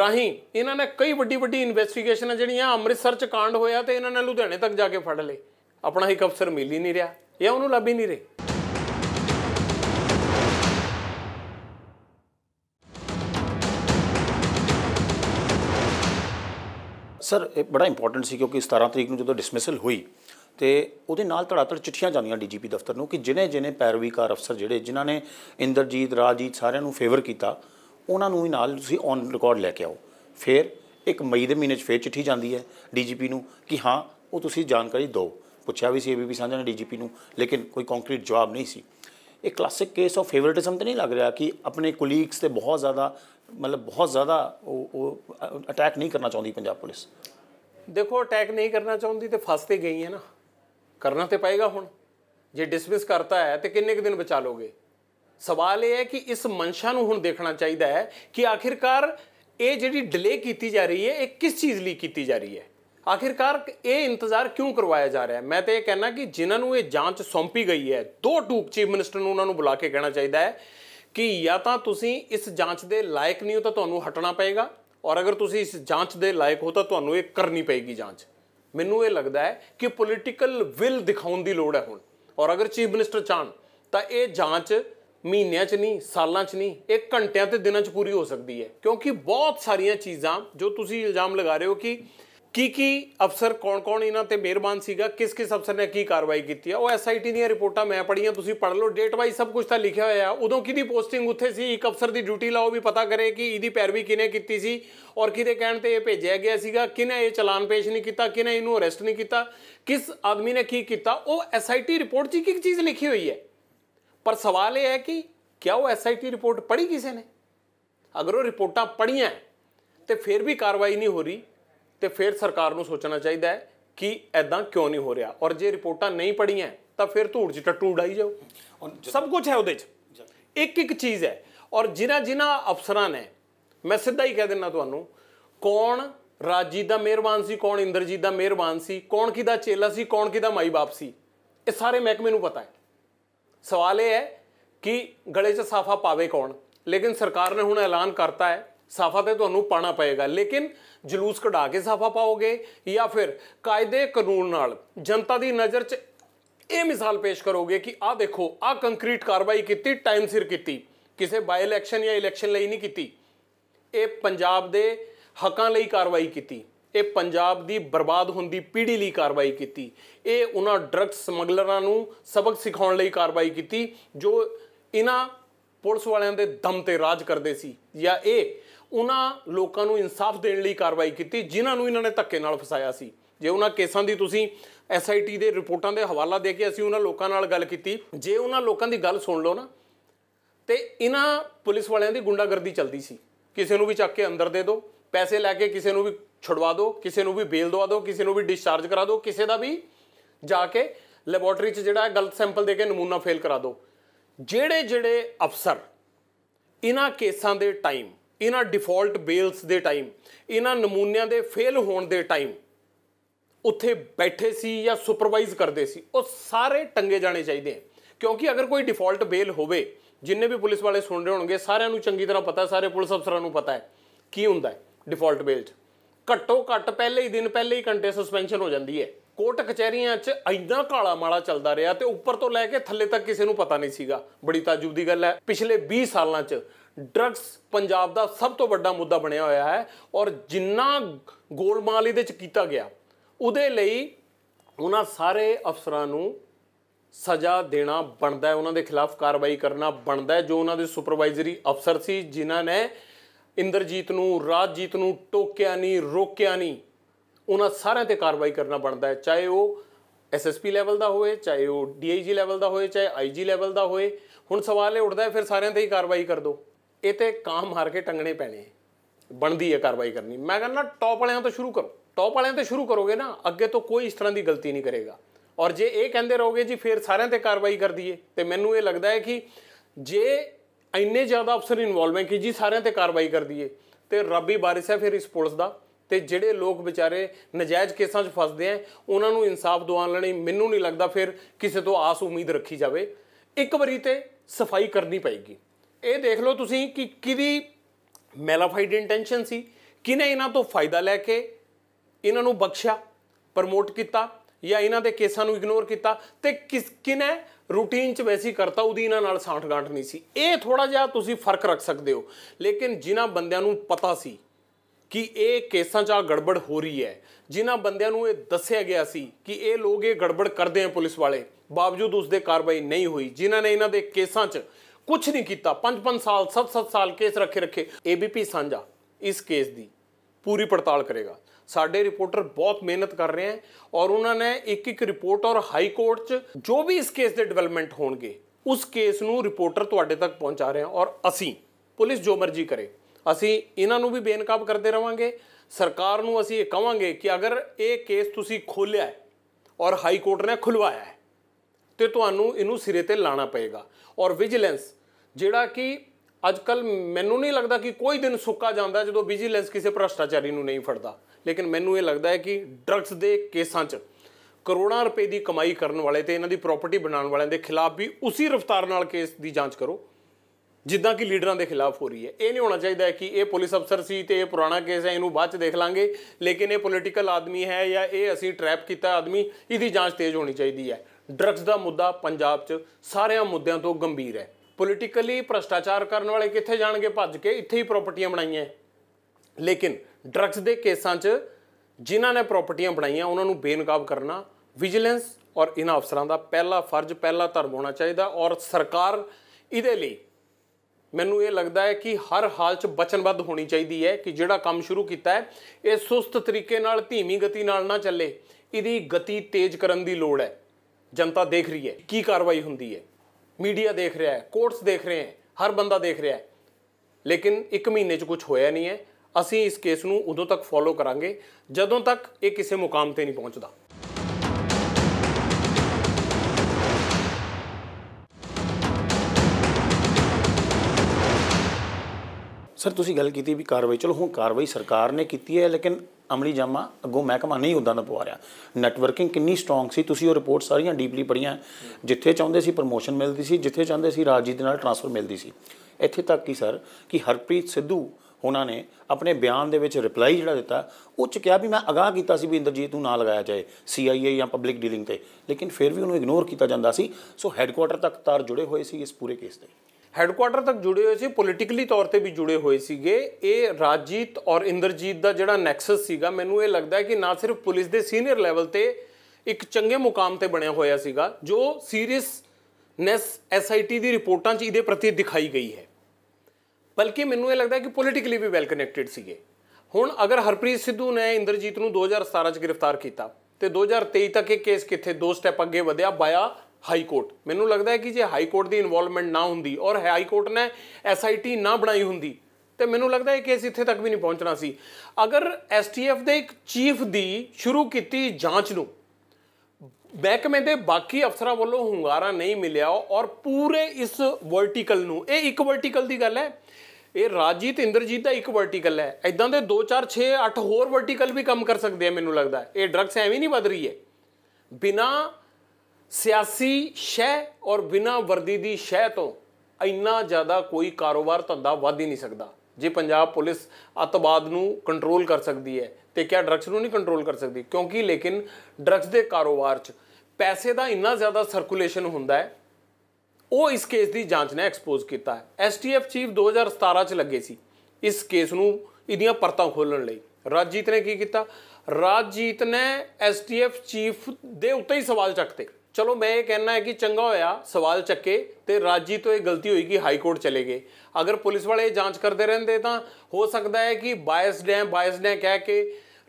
Speaker 1: ਰਾਹੀਂ ਇਹਨਾਂ ਨੇ ਕਈ ਵੱਡੀ-ਵੱਡੀ ਇਨਵੈਸਟੀਗੇਸ਼ਨਾਂ ਜਿਹੜੀਆਂ ਅੰਮ੍ਰਿਤਸਰ 'ਚ ਕਾਂਡ ਹੋਇਆ ਤੇ ਇਹਨਾਂ ਨੇ ਲੁਧਿਆਣੇ ਤੱਕ ਜਾ ਕੇ ਫੜ ਲਏ ਆਪਣਾ ਇੱਕ ਅਫਸਰ ਮਿਲ ਹੀ ਨਹੀਂ ਰਿਹਾ ਜਾਂ ਉਹਨੂੰ ਲੱਭ ਹੀ ਨਹੀਂ ਰਹੇ
Speaker 2: ਸਰ ਇਹ ਬੜਾ ਇੰਪੋਰਟੈਂਟ ਸੀ ਕਿਉਂਕਿ 17 ਤਰੀਕ ਨੂੰ ਜਦੋਂ ਡਿਸਮਿਸਲ ਹੋਈ ਤੇ ਉਹਦੇ ਨਾਲ ਧੜਾਧੜ ਚਿੱਠੀਆਂ ਜਾਂਦੀਆਂ ਡੀਜੀਪੀ ਦਫ਼ਤਰ ਨੂੰ ਕਿ ਜਿਨੇ ਜਿਨੇ ਪੈਰਵੀਕਾਰ ਅਫਸਰ ਜਿਹੜੇ ਜਿਨ੍ਹਾਂ ਨੇ ਇੰਦਰਜੀਤ ਰਾਜੀਤ ਸਾਰਿਆਂ ਨੂੰ ਫੇਵਰ ਕੀਤਾ ਉਹਨਾਂ ਨੂੰ ਵੀ ਨਾਲ ਤੁਸੀਂ ਔਨ ਰਿਕਾਰਡ ਲੈ ਕੇ ਆਓ ਫਿਰ ਇੱਕ ਮਈ ਦੇ ਮਹੀਨੇ 'ਚ ਫੇਰ ਚਿੱਠੀ ਜਾਂਦੀ ਹੈ ਡੀਜੀਪੀ ਨੂੰ ਕਿ ਹਾਂ ਉਹ ਤੁਸੀਂ ਜਾਣਕਾਰੀ ਦਿਓ ਪੁੱਛਿਆ ਵੀ ਸੀ ਏਬੀਪੀ ਸਾਂਝਾ ਨੇ ਡੀਜੀਪੀ ਨੂੰ ਲੇਕਿਨ ਕੋਈ ਕੰਕਰੀਟ ਜਵਾਬ ਨਹੀਂ ਸੀ ਇਹ ਕਲਾਸਿਕ ਕੇਸ ਆਫ ਫੇਵਰਿਟਿਜ਼ਮ ਤੇ ਨਹੀਂ ਲੱਗ ਰਿਹਾ ਕਿ ਆਪਣੇ ਕੋਲੀਗਸ ਤੇ ਬਹੁਤ ਜ਼ਿਆਦਾ ਮਤਲਬ ਬਹੁਤ ਜ਼ਿਆਦਾ ਉਹ ਉਹ ਅਟੈਕ ਨਹੀਂ ਕਰਨਾ ਚਾਹੁੰਦੀ ਪੰਜਾਬ ਪੁਲਿਸ
Speaker 1: ਦੇਖੋ ਅਟੈਕ ਨਹੀਂ ਕਰਨਾ ਚਾਹੁੰਦੀ ਤੇ ਫਸ ਤੇ ਗਈ ਹੈ ਨਾ ਕਰਨਾ ਤੇ ਪਏਗਾ ਹੁਣ ਜੇ ਡਿਸਮਿਸ ਕਰਤਾ ਹੈ ਤੇ ਕਿੰਨੇ ਕੁ ਦਿਨ ਬਚਾ ਲੋਗੇ ਸਵਾਲ ਇਹ ਹੈ ਕਿ ਇਸ ਮਨਸ਼ਾ ਨੂੰ ਹੁਣ ਦੇਖਣਾ ਚਾਹੀਦਾ ਹੈ ਕਿ ਆਖਿਰਕਾਰ ਇਹ ਜਿਹੜੀ ਡਿਲੇ ਕੀਤੀ ਜਾ ਰਹੀ ਹੈ ਇਹ ਕਿਸ ਚੀਜ਼ ਲਈ ਕੀਤੀ ਜਾ ਰਹੀ ਹੈ ਆਖਿਰਕਾਰ ਇਹ ਇੰਤਜ਼ਾਰ ਕਿਉਂ ਕਰਵਾਇਆ ਜਾ ਰਿਹਾ ਹੈ ਮੈਂ ਤਾਂ ਇਹ ਕਹਿਣਾ ਕਿ ਜਿਨ੍ਹਾਂ ਨੂੰ ਇਹ ਜਾਂਚ ਸੌਂਪੀ ਗਈ ਹੈ ਦੋ ਟੂਕ ਚੀਫ ਮਿਨਿਸਟਰ ਨੂੰ ਉਹਨਾਂ ਨੂੰ ਬੁਲਾ ਕੇ ਕਹਿਣਾ ਚਾਹੀਦਾ ਹੈ ਕਿ ਜਾਂ ਤਾਂ ਤੁਸੀਂ ਇਸ ਜਾਂਚ ਦੇ ਲਾਇਕ ਨਹੀਂ ਹੋ ਤਾਂ ਤੁਹਾਨੂੰ ਹਟਣਾ ਪਏਗਾ ਔਰ ਅਗਰ ਤੁਸੀਂ ਇਸ ਜਾਂਚ ਦੇ ਲਾਇਕ ਹੋ ਤਾਂ ਤੁਹਾਨੂੰ ਇਹ ਕਰਨੀ ਪਏਗੀ ਜਾਂਚ ਮੈਨੂੰ ਇਹ ਲੱਗਦਾ ਹੈ ਕਿ ਪੋਲਿਟੀਕਲ ਵਿਲ ਦਿਖਾਉਣ ਦੀ ਲੋੜ ਹੈ ਹੁਣ ਔਰ ਅਗਰ ਚੀਫ ਮਿਨਿਸਟਰ ਚਾਹਣ ਤਾਂ ਇਹ ਜਾਂਚ ਮਹੀਨਿਆਂ 'ਚ ਨਹੀਂ ਸਾਲਾਂ 'ਚ ਨਹੀਂ ਇੱਕ ਘੰਟਿਆਂ ਤੇ ਦਿਨਾਂ 'ਚ ਪੂਰੀ ਹੋ ਸਕਦੀ ਹੈ ਕਿਉਂਕਿ ਬਹੁਤ ਸਾਰੀਆਂ ਚੀਜ਼ਾਂ ਜੋ ਤੁਸੀਂ ਇਲਜ਼ਾਮ ਲਗਾ ਰਹੇ ਹੋ ਕਿ ਕੀ ਕੀ ਅਫਸਰ ਕੌਣ-ਕੌਣ ਇਹਨਾਂ ਤੇ ਮਿਹਰਬਾਨ ਸੀਗਾ ਕਿਸ ਕਿਸ ਅਫਸਰ ਨੇ ਕੀ ਕਾਰਵਾਈ ਕੀਤੀ ਆ ਉਹ ਐਸਆਈਟੀ ਦੀਆਂ ਰਿਪੋਰਟਾਂ ਮੈਂ ਪੜ੍ਹੀਆਂ ਤੁਸੀਂ ਪੜ੍ਹ ਲਓ ਡੇਟ ਵਾਈਜ਼ ਸਭ ਕੁਝ ਤਾਂ ਲਿਖਿਆ ਹੋਇਆ ਆ ਉਦੋਂ ਕਿਹਦੀ ਪੋਸਟਿੰਗ ਉੱਥੇ ਸੀ ਇੱਕ ਅਫਸਰ ਦੀ ਡਿਊਟੀ ਲਾਓ ਵੀ ਪਤਾ ਕਰੇ ਕਿ ਇਹਦੀ ਪੈਰਵੀ ਕਿਨੇ ਕੀਤੀ ਸੀ ਔਰ ਕਿਹਦੇ ਕਹਿਣ ਤੇ ਇਹ ਭੇਜਿਆ ਗਿਆ ਸੀਗਾ ਕਿਨੇ ਇਹ ਚਲਾਨ ਪੇਸ਼ ਨਹੀਂ ਕੀਤਾ ਕਿਨੇ ਇਹਨੂੰ ਅਰੈਸਟ ਨਹੀਂ ਕੀਤਾ ਕਿਸ ਆਦਮੀ ਨੇ ਕੀ ਕੀਤਾ ਉਹ ਐਸਆਈਟੀ ਰਿਪੋਰਟ 'ਚ ਕੀ ਕੀ ਚੀਜ਼ ਲਿਖੀ ਹੋਈ ਹੈ ਪਰ ਸਵਾਲ ਇਹ ਹੈ ਕਿ ਕੀ ਉਹ ਐਸਆਈਟੀ ਰਿਪੋਰਟ ਪੜ੍ਹੀ ਕਿਸੇ ਨੇ ਅਗਰ ਉਹ ਰਿਪੋਰਟਾਂ ਪੜ੍ਹੀਆਂ ਤੇ ਫਿਰ ਵੀ ਕਾਰਵਾਈ ਨਹੀਂ ਹੋ ਰਹੀ ਤੇ ਫਿਰ ਸਰਕਾਰ ਨੂੰ ਸੋਚਣਾ ਚਾਹੀਦਾ ਹੈ ਕਿ ਐਦਾਂ ਕਿਉਂ ਨਹੀਂ ਹੋ ਰਿਹਾ ਔਰ ਜੇ ਰਿਪੋਰਟਾਂ ਨਹੀਂ ਪੜੀਆਂ ਤਾਂ ਫਿਰ ਧੂੜ 'ਚ ਟੱਟੂ ਉਡਾਈ ਜਾਓ ਸਭ ਕੁਝ ਹੈ ਉਹਦੇ 'ਚ ਇੱਕ ਇੱਕ ਚੀਜ਼ ਹੈ ਔਰ ਜਿਨ੍ਹਾਂ ਜਿਨ੍ਹਾਂ ਅਫਸਰਾਂ ਨੇ ਮੈਂ ਸਿੱਧਾ ਹੀ ਕਹਿ ਦਿੰਨਾ ਤੁਹਾਨੂੰ ਕੌਣ ਰਾਜੀ ਦਾ ਮਿਹਰਬਾਨ ਸੀ ਕੌਣ ਇੰਦਰਜੀਤ ਦਾ ਮਿਹਰਬਾਨ ਸੀ ਕੌਣ ਕਿਹਦਾ ਚੇਲਾ ਸੀ ਕੌਣ ਕਿਹਦਾ ਮਾਈ ਬਾਪ ਸੀ ਇਹ ਸਾਰੇ ਮਹਿਕਮੇ ਨੂੰ ਪਤਾ ਹੈ ਸਵਾਲ ਇਹ ਹੈ ਕਿ ਗਲੇ 'ਚ ਸਾਫਾ ਪਾਵੇ ਕੌਣ ਲੇਕਿਨ ਸਰਕਾਰ ਨੇ ਹੁਣ ਐਲਾਨ ਕਰਤਾ ਹੈ ਸਾਫਾ ਤੇ ਤੁਹਾਨੂੰ ਪਾਣਾ ਪਏਗਾ ਲੇਕਿਨ ਜਲੂਸ ਕਢਾ ਕੇ ਸਾਫਾ ਪਾਓਗੇ ਜਾਂ ਫਿਰ ਕਾਇਦੇ ਕਾਨੂੰਨ ਨਾਲ ਜਨਤਾ ਦੀ ਨਜ਼ਰ 'ਚ ਇਹ ਮਿਸਾਲ ਪੇਸ਼ ਕਰੋਗੇ ਕਿ ਆਹ ਦੇਖੋ ਆਹ ਕੰਕਰੀਟ ਕਾਰਵਾਈ ਕੀਤੀ ਟਾਈਮ ਸਿਰ ਕੀਤੀ ਕਿਸੇ ਬਾਈ ਇਲੈਕਸ਼ਨ ਜਾਂ ਇਲੈਕਸ਼ਨ ਲਈ ਨਹੀਂ ਕੀਤੀ ਇਹ ਪੰਜਾਬ ਦੇ ਹੱਕਾਂ ਲਈ ਕਾਰਵਾਈ ਕੀਤੀ ਇਹ ਪੰਜਾਬ ਦੀ ਬਰਬਾਦ ਹੁੰਦੀ ਪੀੜ੍ਹੀ ਲਈ ਕਾਰਵਾਈ ਕੀਤੀ ਇਹ ਉਹਨਾਂ ਡਰੱਗ ਸਮਗਲਰਾਂ ਨੂੰ ਸਬਕ ਸਿਖਾਉਣ ਲਈ ਕਾਰਵਾਈ ਕੀਤੀ ਜੋ ਇਹਨਾਂ ਪੁਲਿਸ ਵਾਲਿਆਂ ਦੇ ਦਮ ਤੇ ਰਾਜ ਕਰਦੇ ਸੀ ਜਾਂ ਇਹ ਉਹਨਾਂ ਲੋਕਾਂ ਨੂੰ ਇਨਸਾਫ ਦੇਣ ਲਈ ਕਾਰਵਾਈ ਕੀਤੀ ਜਿਨ੍ਹਾਂ ਨੂੰ ਇਹਨਾਂ ਨੇ ਧੱਕੇ ਨਾਲ ਫਸਾਇਆ ਸੀ ਜੇ ਉਹਨਾਂ ਕੇਸਾਂ ਦੀ ਤੁਸੀਂ ਐਸਆਈਟੀ ਦੇ ਰਿਪੋਰਟਾਂ ਦੇ ਹਵਾਲਾ ਦੇ ਕੇ ਅਸੀਂ ਉਹਨਾਂ ਲੋਕਾਂ ਨਾਲ ਗੱਲ ਕੀਤੀ ਜੇ ਉਹਨਾਂ ਲੋਕਾਂ ਦੀ ਗੱਲ ਸੁਣ ਲਓ ਨਾ ਤੇ ਇਹਨਾਂ ਪੁਲਿਸ ਵਾਲਿਆਂ ਦੀ ਗੁੰਡਾਗਰਦੀ ਚੱਲਦੀ ਸੀ ਕਿਸੇ ਨੂੰ ਵੀ ਚੱਕ ਕੇ ਅੰਦਰ ਦੇ ਦਿਓ ਪੈਸੇ ਲੈ ਕੇ ਕਿਸੇ ਨੂੰ ਵੀ ਛੁਡਵਾ ਦਿਓ ਕਿਸੇ ਨੂੰ ਵੀ ਬੇਲ ਦਵਾ ਦਿਓ ਕਿਸੇ ਨੂੰ ਵੀ ਡਿਸਚਾਰਜ ਕਰਾ ਦਿਓ ਕਿਸੇ ਦਾ ਵੀ ਜਾ ਕੇ ਲੈਬੋਰਟਰੀ 'ਚ ਜਿਹੜਾ ਗਲਤ ਸੈਂਪਲ ਦੇ ਕੇ ਨਮੂਨਾ ਫੇਲ ਕਰਾ ਦਿਓ ਜਿਹੜੇ ਜਿਹੜੇ ਅਫਸਰ ਇਹਨਾਂ ਕੇਸਾਂ ਦੇ ਟਾਈਮ ਇਹਨਾਂ ਡਿਫਾਲਟ ਬੇਲਸ ਦੇ ਟਾਈਮ ਇਹਨਾਂ ਨਮੂਨਿਆਂ ਦੇ ਫੇਲ ਹੋਣ ਦੇ ਟਾਈਮ ਉੱਥੇ ਬੈਠੇ ਸੀ ਜਾਂ ਸੁਪਰਵਾਈਜ਼ ਕਰਦੇ ਸੀ ਉਹ ਸਾਰੇ ਟੰਗੇ ਜਾਣੇ ਚਾਹੀਦੇ ਆ ਕਿਉਂਕਿ ਅਗਰ ਕੋਈ ਡਿਫਾਲਟ ਬੇਲ ਹੋਵੇ ਜਿੰਨੇ ਵੀ ਪੁਲਿਸ ਵਾਲੇ ਸੁਣ ਰਹੇ ਹੋਣਗੇ ਸਾਰਿਆਂ ਨੂੰ ਚੰਗੀ ਤਰ੍ਹਾਂ ਪਤਾ ਸਾਰੇ ਪੁਲਿਸ ਅਫਸਰਾਂ ਨੂੰ ਪਤਾ ਹੈ ਕੀ ਹੁੰਦਾ ਹੈ ਡਿਫਾਲਟ ਬੇਲ 'ਚ ਘੱਟੋ ਘੱਟ ਪਹਿਲੇ ਹੀ ਦਿਨ ਪਹਿਲੇ ਹੀ ਘੰਟੇ ਸਸਪੈਂਸ਼ਨ ਹੋ ਜਾਂਦੀ ਹੈ ਕੋਰਟ ਕਚਹਿਰੀਆਂ 'ਚ ਐਦਾਂ ਕਾਲਾ ਮਾਲਾ ਚੱਲਦਾ ਰਿਹਾ ਤੇ ਉੱਪਰ ਤੋਂ ਲੈ ਕੇ ਥੱਲੇ ਤੱਕ ਕਿਸੇ ਨੂੰ ਪਤਾ ਨਹੀਂ ਸੀਗਾ ਬੜੀ ਤਾਜੁਬ ਦੀ ਗੱਲ ਹੈ ਪਿਛਲੇ 20 ਸਾਲਾਂ 'ਚ ਡਰੱਗਸ ਪੰਜਾਬ ਦਾ ਸਭ ਤੋਂ ਵੱਡਾ ਮੁੱਦਾ ਬਣਿਆ ਹੋਇਆ ਹੈ ਔਰ ਜਿੰਨਾ ਗੋਲਮਾਲ ਇਹਦੇ ਚ ਕੀਤਾ ਗਿਆ ਉਹਦੇ ਲਈ ਉਹਨਾਂ ਸਾਰੇ ਅਫਸਰਾਂ ਨੂੰ ਸਜ਼ਾ ਦੇਣਾ ਬਣਦਾ ਹੈ ਉਹਨਾਂ ਦੇ ਖਿਲਾਫ ਕਾਰਵਾਈ ਕਰਨਾ ਬਣਦਾ ਹੈ ਜੋ ਉਹਨਾਂ ਦੇ ਸੁਪਰਵਾਈਜ਼ਰੀ ਅਫਸਰ ਸੀ ਜਿਨ੍ਹਾਂ ਨੇ ਇੰਦਰਜੀਤ ਨੂੰ ਰਾਜਜੀਤ ਨੂੰ ਟੋਕਿਆ ਨਹੀਂ ਰੋਕਿਆ ਨਹੀਂ ਉਹਨਾਂ ਸਾਰਿਆਂ ਤੇ ਕਾਰਵਾਈ ਕਰਨਾ ਬਣਦਾ ਹੈ ਚਾਹੇ ਉਹ ਐਸਐਸਪੀ ਲੈਵਲ ਦਾ ਹੋਵੇ ਚਾਹੇ ਉਹ ਡੀਆਈਜੀ ਲੈਵਲ ਦਾ ਹੋਵੇ ਚਾਹੇ ਆਈਜੀ ਲੈਵਲ ਦਾ ਹੋਵੇ ਹੁਣ ਸਵਾਲ ਇਹ ਉੱਠਦਾ ਹੈ ਫਿਰ ਸਾਰਿਆਂ ਤੇ ਹੀ ਕਾਰਵਾਈ ਕਰ ਦੋ ਇਹ ਤੇ ਕਾਮ ਹਾਰ ਕੇ ਟੰਗਣੇ ਪੈਣੇ ਬਣਦੀ ਹੈ ਕਾਰਵਾਈ ਕਰਨੀ ਮੈਂ ਕਹਿੰਦਾ ਟੌਪ ਵਾਲਿਆਂ ਤੋਂ ਸ਼ੁਰੂ ਕਰੋ ਟੌਪ ਵਾਲਿਆਂ ਤੇ ਸ਼ੁਰੂ ਕਰੋਗੇ ਨਾ ਅੱਗੇ ਤੋਂ ਕੋਈ ਇਸ ਤਰ੍ਹਾਂ ਦੀ ਗਲਤੀ ਨਹੀਂ ਕਰੇਗਾ ਔਰ ਜੇ ਇਹ ਕਹਿੰਦੇ ਰਹੋਗੇ ਜੀ ਫਿਰ ਸਾਰਿਆਂ ਤੇ ਕਾਰਵਾਈ ਕਰ ਦਈਏ ਤੇ ਮੈਨੂੰ ਇਹ ਲੱਗਦਾ ਹੈ ਕਿ ਜੇ ਇੰਨੇ ਜ਼ਿਆਦਾ ਅਫਸਰ ਇਨਵੋਲਵਮੈਂਟ ਹੈ ਜੀ ਸਾਰਿਆਂ ਤੇ ਕਾਰਵਾਈ ਕਰ ਦਈਏ ਤੇ ਰੱਬੀ ਬਾਰਿਸ਼ ਹੈ ਫਿਰ ਇਸ ਪੁਲਿਸ ਦਾ ਤੇ ਜਿਹੜੇ ਲੋਕ ਵਿਚਾਰੇ ਨਜਾਇਜ਼ ਕੇਸਾਂ 'ਚ ਫਸਦੇ ਆ ਉਹਨਾਂ ਨੂੰ ਇਨਸਾਫ ਦਿਵਾਉਣ ਲਈ ਮੈਨੂੰ ਨਹੀਂ ਲੱਗਦਾ ਫਿਰ ਕਿਸੇ ਤੋਂ ਆਸ ਉਮੀਦ ਰੱਖੀ ਜਾਵੇ ਇੱਕ ਵਾਰੀ ਤੇ ਸਫਾਈ ਕਰਨੀ ਪਏਗੀ ਇਹ ਦੇਖ ਲਓ ਤੁਸੀਂ ਕਿ ਕਿਹਦੀ ਮੈਲਾਫਾਈਡ ਇੰਟੈਂਸ਼ਨ ਸੀ ਕਿਨੇ ਇਹਨਾਂ ਤੋਂ ਫਾਇਦਾ ਲੈ ਕੇ ਇਹਨਾਂ ਨੂੰ ਬਖਸ਼ਿਆ ਪ੍ਰਮੋਟ ਕੀਤਾ ਜਾਂ ਇਹਨਾਂ ਦੇ ਕੇਸਾਂ ਨੂੰ ਇਗਨੋਰ ਕੀਤਾ ਤੇ ਕਿਸ ਕਿਨੇ ਰੂਟੀਨ ਚ ਵੈਸੀ ਕਰਤਾ ਉਹਦੀ ਇਹਨਾਂ ਨਾਲ ਸਾਂਠ ਗਾਂਠ ਨਹੀਂ ਸੀ ਇਹ ਥੋੜਾ ਜਿਹਾ ਤੁਸੀਂ ਫਰਕ ਰੱਖ ਸਕਦੇ ਹੋ ਲੇਕਿਨ ਜਿਨ੍ਹਾਂ ਬੰਦਿਆਂ ਨੂੰ ਪਤਾ ਸੀ ਕਿ ਇਹ ਕੇਸਾਂ 'ਚ ਆ ਗੜਬੜ ਹੋ ਰਹੀ ਹੈ ਜਿਨ੍ਹਾਂ ਬੰਦਿਆਂ ਨੂੰ ਇਹ ਦੱਸਿਆ ਗਿਆ ਸੀ ਕਿ ਇਹ ਲੋਕ ਇਹ ਗੜਬੜ ਕਰਦੇ ਆ ਪੁਲਿਸ ਵਾਲੇ ਬਾਵਜੂਦ ਉਸ ਦੇ ਕਾਰਵਾਈ ਨਹੀਂ ਹੋਈ ਜਿਨ੍ਹਾਂ ਨੇ ਇਹਨਾਂ ਦੇ ਕੇਸਾਂ 'ਚ ਕੁਝ ਨਹੀਂ ਕੀਤਾ 5-5 ਸਾਲ 7-7 ਸਾਲ ਕੇਸ ਰੱਖੇ ਰੱਖੇ ਏਬੀਪੀ ਸਾਂਝਾ ਇਸ ਕੇਸ ਦੀ ਪੂਰੀ ਪੜਤਾਲ ਕਰੇਗਾ ਸਾਡੇ ਰਿਪੋਰਟਰ ਬਹੁਤ ਮਿਹਨਤ ਕਰ ਰਹੇ ਹਨ ਔਰ ਉਹਨਾਂ ਨੇ ਇੱਕ ਇੱਕ ਰਿਪੋਰਟ ਔਰ ਹਾਈ ਕੋਰਟ 'ਚ ਜੋ ਵੀ ਇਸ ਕੇਸ ਦੇ ਡਿਵੈਲਪਮੈਂਟ ਹੋਣਗੇ ਉਸ ਕੇਸ ਨੂੰ ਰਿਪੋਰਟਰ ਤੁਹਾਡੇ ਤੱਕ ਪਹੁੰਚਾ ਰਹੇ ਹਨ ਔਰ ਅਸੀਂ ਪੁਲਿਸ ਜੋ ਮਰਜ਼ੀ ਕਰੇ ਅਸੀਂ ਇਹਨਾਂ ਨੂੰ ਵੀ ਬੇਨਕਾਬ ਕਰਦੇ ਰਵਾਂਗੇ ਸਰਕਾਰ ਨੂੰ ਅਸੀਂ ਇਹ ਕਵਾਂਗੇ ਕਿ ਅਗਰ ਇਹ ਕੇਸ ਤੁਸੀਂ ਖੋਲਿਆ ਔਰ ਹਾਈ ਕੋਰਟ ਨੇ ਖੁਲਵਾਇਆ ਤੇ ਤੁਹਾਨੂੰ ਇਹਨੂੰ ਸਿਰੇ ਤੇ ਲਾਣਾ ਪਏਗਾ ਔਰ ਵਿਜੀਲੈਂਸ ਜਿਹੜਾ ਕਿ ਅੱਜ ਕੱਲ ਮੈਨੂੰ ਨਹੀਂ ਲੱਗਦਾ ਕਿ ਕੋਈ ਦਿਨ ਸੁੱਕਾ ਜਾਂਦਾ ਜਦੋਂ ਵਿਜੀਲੈਂਸ ਕਿਸੇ ਭ੍ਰਸ਼ਟਾਚਾਰੀ ਨੂੰ ਨਹੀਂ ਫੜਦਾ ਲੇਕਿਨ ਮੈਨੂੰ ਇਹ ਲੱਗਦਾ ਹੈ ਕਿ ਡਰੱਗਸ ਦੇ ਕੇਸਾਂ 'ਚ ਕਰੋੜਾਂ ਰੁਪਏ ਦੀ ਕਮਾਈ ਕਰਨ ਵਾਲੇ ਤੇ ਇਹਨਾਂ ਦੀ ਪ੍ਰਾਪਰਟੀ ਬਣਾਉਣ ਵਾਲਿਆਂ ਦੇ ਖਿਲਾਫ ਵੀ ਉਸੇ ਰਫ਼ਤਾਰ ਨਾਲ ਕੇਸ ਦੀ ਜਾਂਚ ਕਰੋ ਜਿੱਦਾਂ ਕਿ ਲੀਡਰਾਂ ਦੇ ਖਿਲਾਫ ਹੋ ਰਹੀ ਹੈ ਇਹ ਨਹੀਂ ਹੋਣਾ ਚਾਹੀਦਾ ਕਿ ਇਹ ਪੁਲਿਸ ਅਫਸਰ ਸੀ ਤੇ ਇਹ ਪੁਰਾਣਾ ਕੇਸ ਹੈ ਇਹਨੂੰ ਬਾਅਦ ਚ ਦੇਖ ਲਾਂਗੇ ਲੇਕਿਨ ਇਹ ਪੋਲਿਟੀਕਲ ਆਦਮੀ ਹੈ ਜਾਂ ਇਹ ਅਸੀਂ ਟ੍ਰੈਪ ਕੀਤਾ ਆਦਮੀ ਇਹਦੀ ਜਾਂਚ ਤੇਜ਼ ਹੋਣੀ ਚਾਹੀਦੀ ਹੈ ਡਰੱਗਸ ਦਾ ਮੁੱਦਾ ਪੰਜਾਬ 'ਚ ਸਾਰਿਆਂ ਮੁੱਦਿਆਂ ਤੋਂ ਗੰਭੀਰ ਹੈ ਪੋਲਿਟਿਕਲੀ ਭ੍ਰਸ਼ਟਾਚਾਰ ਕਰਨ ਵਾਲੇ ਕਿੱਥੇ ਜਾਣਗੇ ਭੱਜ ਕੇ ਇੱਥੇ ਹੀ ਪ੍ਰਾਪਰਟੀਆਂ ਬਣਾਈਆਂ ਲੇਕਿਨ ਡਰੱਗਸ ਦੇ ਕੇਸਾਂ 'ਚ ਜਿਨ੍ਹਾਂ ਨੇ ਪ੍ਰਾਪਰਟੀਆਂ ਬਣਾਈਆਂ ਉਹਨਾਂ ਨੂੰ ਬੇਨਕਾਬ ਕਰਨਾ ਵਿਜੀਲੈਂਸ ਔਰ ਇਹਨਾਂ ਅਫਸਰਾਂ ਦਾ ਪਹਿਲਾ ਫਰਜ਼ ਪਹਿਲਾ ਧਰਮ ਹੋਣਾ ਚਾਹੀਦਾ ਔਰ ਸਰਕਾਰ ਇਹਦੇ ਲਈ ਮੈਨੂੰ ਇਹ ਲੱਗਦਾ ਹੈ ਕਿ ਹਰ ਹਾਲ 'ਚ ਬਚਨਬੱਧ ਹੋਣੀ ਚਾਹੀਦੀ ਹੈ ਕਿ ਜਿਹੜਾ ਕੰਮ ਸ਼ੁਰੂ ਕੀਤਾ ਹੈ ਇਹ ਸੁਸਤ ਤਰੀਕੇ ਨਾਲ ਧੀਮੀ ਗਤੀ ਨਾਲ ਨਾ ਚੱਲੇ ਇਹਦੀ ਗਤੀ ਤੇਜ਼ ਕਰਨ ਦੀ ਲੋੜ ਹੈ ਜਨਤਾ ਦੇਖ ਰਹੀ ਹੈ ਕੀ ਕਾਰਵਾਈ ਹੁੰਦੀ ਹੈ ਮੀਡੀਆ ਦੇਖ ਰਿਹਾ ਹੈ ਕੋਰਟਸ ਦੇਖ ਰਹੇ ਹਨ ਹਰ ਬੰਦਾ ਦੇਖ ਰਿਹਾ ਹੈ ਲੇਕਿਨ 1 ਮਹੀਨੇ 'ਚ ਕੁਝ ਹੋਇਆ ਨਹੀਂ ਹੈ ਅਸੀਂ ਇਸ ਕੇਸ ਨੂੰ ਉਦੋਂ ਤੱਕ ਫੋਲੋ ਕਰਾਂਗੇ ਜਦੋਂ ਤੱਕ ਇਹ ਕਿਸੇ ਮੁਕਾਮ ਤੇ ਨਹੀਂ ਪਹੁੰਚਦਾ
Speaker 2: ਸਰ ਤੁਸੀਂ ਗੱਲ ਕੀਤੀ ਵੀ ਕਾਰਵਾਈ ਚਲੋ ਹੁਣ ਕਾਰਵਾਈ ਸਰਕਾਰ ਨੇ ਕੀਤੀ ਹੈ ਲੇਕਿਨ ਅਮਲੀ ਜਾਮਾ ਅੱਗੋਂ ਮਹਿਕਮਾ ਨਹੀਂ ਉਦਾਂ ਦਾ ਪਵਾ ਰਿਹਾ ਨੈਟਵਰਕਿੰਗ ਕਿੰਨੀ ਸਟਰੋਂਗ ਸੀ ਤੁਸੀਂ ਉਹ ਰਿਪੋਰਟ ਸਾਰੀਆਂ ਡੀਪਲੀ ਪੜੀਆਂ ਜਿੱਥੇ ਚਾਹੁੰਦੇ ਸੀ ਪ੍ਰਮੋਸ਼ਨ ਮਿਲਦੀ ਸੀ ਜਿੱਥੇ ਚਾਹੁੰਦੇ ਸੀ ਰਾਜੀ ਦੇ ਨਾਲ ਟ੍ਰਾਂਸਫਰ ਮਿਲਦੀ ਸੀ ਇੱਥੇ ਤੱਕ ਕਿ ਸਰ ਕਿ ਹਰਪ੍ਰੀਤ ਸਿੱਧੂ ਉਹਨਾਂ ਨੇ ਆਪਣੇ ਬਿਆਨ ਦੇ ਵਿੱਚ ਰਿਪਲਾਈ ਜਿਹੜਾ ਦਿੱਤਾ ਉਹ ਚ ਕਿਹਾ ਵੀ ਮੈਂ ਅਗਾਹ ਕੀਤਾ ਸੀ ਵੀ ਇੰਦਰਜੀਤ ਨੂੰ ਨਾ ਲਗਾਇਆ ਜਾਏ ਸੀਆਈਏ ਜਾਂ ਪਬਲਿਕ ਡੀਲਿੰਗ ਤੇ ਲੇਕਿਨ ਫਿਰ ਵੀ ਉਹਨੂੰ ਇਗਨੋਰ ਕੀਤਾ ਜਾਂਦਾ ਸੀ ਸੋ ਹੈੱਡਕੁਆਰਟਰ ਤੱਕ ਤਾਰ ਜੁੜੇ ਹੋਏ ਸੀ ਇਸ ਪੂਰੇ ਕੇਸ ਤੇ
Speaker 1: ਹੈੱਡਕੁਆਟਰ ਤੱਕ ਜੁੜੇ ਹੋਏ ਸੀ ਪੋਲੀਟੀਕਲੀ ਤੌਰ ਤੇ ਵੀ ਜੁੜੇ ਹੋਏ ਸੀਗੇ ਇਹ ਰਾਜੀਤ ਔਰ ਇੰਦਰਜੀਤ ਦਾ ਜਿਹੜਾ ਨੈਕਸਸ ਸੀਗਾ ਮੈਨੂੰ ਇਹ ਲੱਗਦਾ ਕਿ ਨਾ ਸਿਰਫ ਪੁਲਿਸ ਦੇ ਸੀਨੀਅਰ ਲੈਵਲ ਤੇ ਇੱਕ ਚੰਗੇ ਮੁਕਾਮ ਤੇ ਬਣਿਆ ਹੋਇਆ ਸੀਗਾ ਜੋ ਸੀਰੀਅਸ ਨੈਸ ਐਸਆਈਟੀ ਦੀ ਰਿਪੋਰਟਾਂ 'ਚ ਇਹਦੇ ਪ੍ਰਤੀ ਦਿਖਾਈ ਗਈ ਹੈ ਬਲਕਿ ਮੈਨੂੰ ਇਹ ਲੱਗਦਾ ਕਿ ਪੋਲੀਟੀਕਲੀ ਵੀ ਵੈਲ ਕਨੈਕਟਡ ਸੀਗੇ ਹੁਣ ਅਗਰ ਹਰਪ੍ਰੀਤ ਸਿੱਧੂ ਨੇ ਇੰਦਰਜੀਤ ਨੂੰ 2017 'ਚ ਗ੍ਰਿਫਤਾਰ ਕੀਤਾ ਤੇ 2023 ਤੱਕ ਇਹ ਕੇਸ ਕਿੱਥੇ ਦੋ ਸਟੈਪ ਅੱਗੇ ਵਧਿਆ ਬਾਇਆ ਹਾਈ ਕੋਰਟ ਮੈਨੂੰ ਲੱਗਦਾ ਹੈ ਕਿ ਜੇ ਹਾਈ ਕੋਰਟ ਦੀ ਇਨਵੋਲਵਮੈਂਟ ਨਾ ਹੁੰਦੀ ਔਰ ਹਾਈ ਕੋਰਟ ਨੇ ਐਸਆਈਟੀ ਨਾ ਬਣਾਈ ਹੁੰਦੀ ਤੇ ਮੈਨੂੰ ਲੱਗਦਾ ਹੈ ਕਿ ਇਸ ਇੱਥੇ ਤੱਕ ਵੀ ਨਹੀਂ ਪਹੁੰਚਣਾ ਸੀ ਅਗਰ ਐਸਟੀਐਫ ਦੇ ਇੱਕ ਚੀਫ ਦੀ ਸ਼ੁਰੂ ਕੀਤੀ ਜਾਂਚ ਨੂੰ ਮਹਿਕਮੇ ਦੇ ਬਾਕੀ ਅਫਸਰਾਂ ਵੱਲੋਂ ਹੁੰਗਾਰਾ ਨਹੀਂ ਮਿਲਿਆ ਔਰ ਪੂਰੇ ਇਸ ਵਰਟੀਕਲ ਨੂੰ ਇਹ ਇੱਕ ਵਰਟੀਕਲ ਦੀ ਗੱਲ ਹੈ ਇਹ ਰਾਜੀਤ ਇੰਦਰਜੀਤ ਦਾ ਇੱਕ ਵਰਟੀਕਲ ਹੈ ਐਦਾਂ ਦੇ 2 4 6 8 ਹੋਰ ਵਰਟੀਕਲ ਵੀ ਕੰਮ ਕਰ ਸਕਦੇ ਆ ਮੈਨੂੰ ਲੱਗਦਾ ਇਹ ਡਰੱਗਸ ਐਵੇਂ ਨਹੀਂ ਵੱਧ ਰਹੀ ਹੈ ਬਿਨਾ ਸਿਆਸੀ ਸ਼ਹਿ ਔਰ ਬਿਨਾ ਵਰਦੀ ਦੀ ਸ਼ਹਿ ਤੋਂ ਇੰਨਾ ਜ਼ਿਆਦਾ ਕੋਈ ਕਾਰੋਬਾਰ ਧੰਦਾ ਵੱਧ ਹੀ ਨਹੀਂ ਸਕਦਾ ਜੇ ਪੰਜਾਬ ਪੁਲਿਸ ਅਤਵਾਦ ਨੂੰ ਕੰਟਰੋਲ ਕਰ ਸਕਦੀ ਹੈ ਤੇ ਕਿਆ ਡਰੱਗਸ ਨੂੰ ਨਹੀਂ ਕੰਟਰੋਲ ਕਰ ਸਕਦੀ ਕਿਉਂਕਿ ਲੇਕਿਨ ਡਰੱਗਸ ਦੇ ਕਾਰੋਬਾਰ 'ਚ ਪੈਸੇ ਦਾ ਇੰਨਾ ਜ਼ਿਆਦਾ ਸਰਕੂਲੇਸ਼ਨ ਹੁੰਦਾ ਹੈ ਉਹ ਇਸ ਕੇਸ ਦੀ ਜਾਂਚ ਨੇ ਐਕਸਪੋਜ਼ ਕੀਤਾ ਹੈ ਐਸਟੀਐਫ ਚੀਫ 2017 'ਚ ਲੱਗੇ ਸੀ ਇਸ ਕੇਸ ਨੂੰ ਇਹਦੀਆਂ ਪਰਤਾਂ ਖੋਲਣ ਲਈ ਰਾਜਜੀਤ ਨੇ ਕੀ ਕੀਤਾ ਰਾਜਜੀਤ ਨੇ ਐਸਟੀਐਫ ਚੀਫ ਦੇ ਉੱਤੇ ਹੀ ਸਵਾਲ ਚੱਕਤੇ ਚਲੋ ਮੈਂ ਇਹ ਕਹਿਣਾ ਹੈ ਕਿ ਚੰਗਾ ਹੋਇਆ ਸਵਾਲ ਚੱਕੇ ਤੇ ਰਾਜੀ ਤੋਂ ਇਹ ਗਲਤੀ ਹੋਈ ਕਿ ਹਾਈ ਕੋਰਟ ਚਲੇ ਗਏ ਅਗਰ ਪੁਲਿਸ ਵਾਲੇ ਜਾਂਚ ਕਰਦੇ ਰਹਿੰਦੇ ਤਾਂ ਹੋ ਸਕਦਾ ਹੈ ਕਿ ਬਾਇਸਡ ਹੈ ਬਾਇਸਡ ਨੇ ਕਹਿ ਕੇ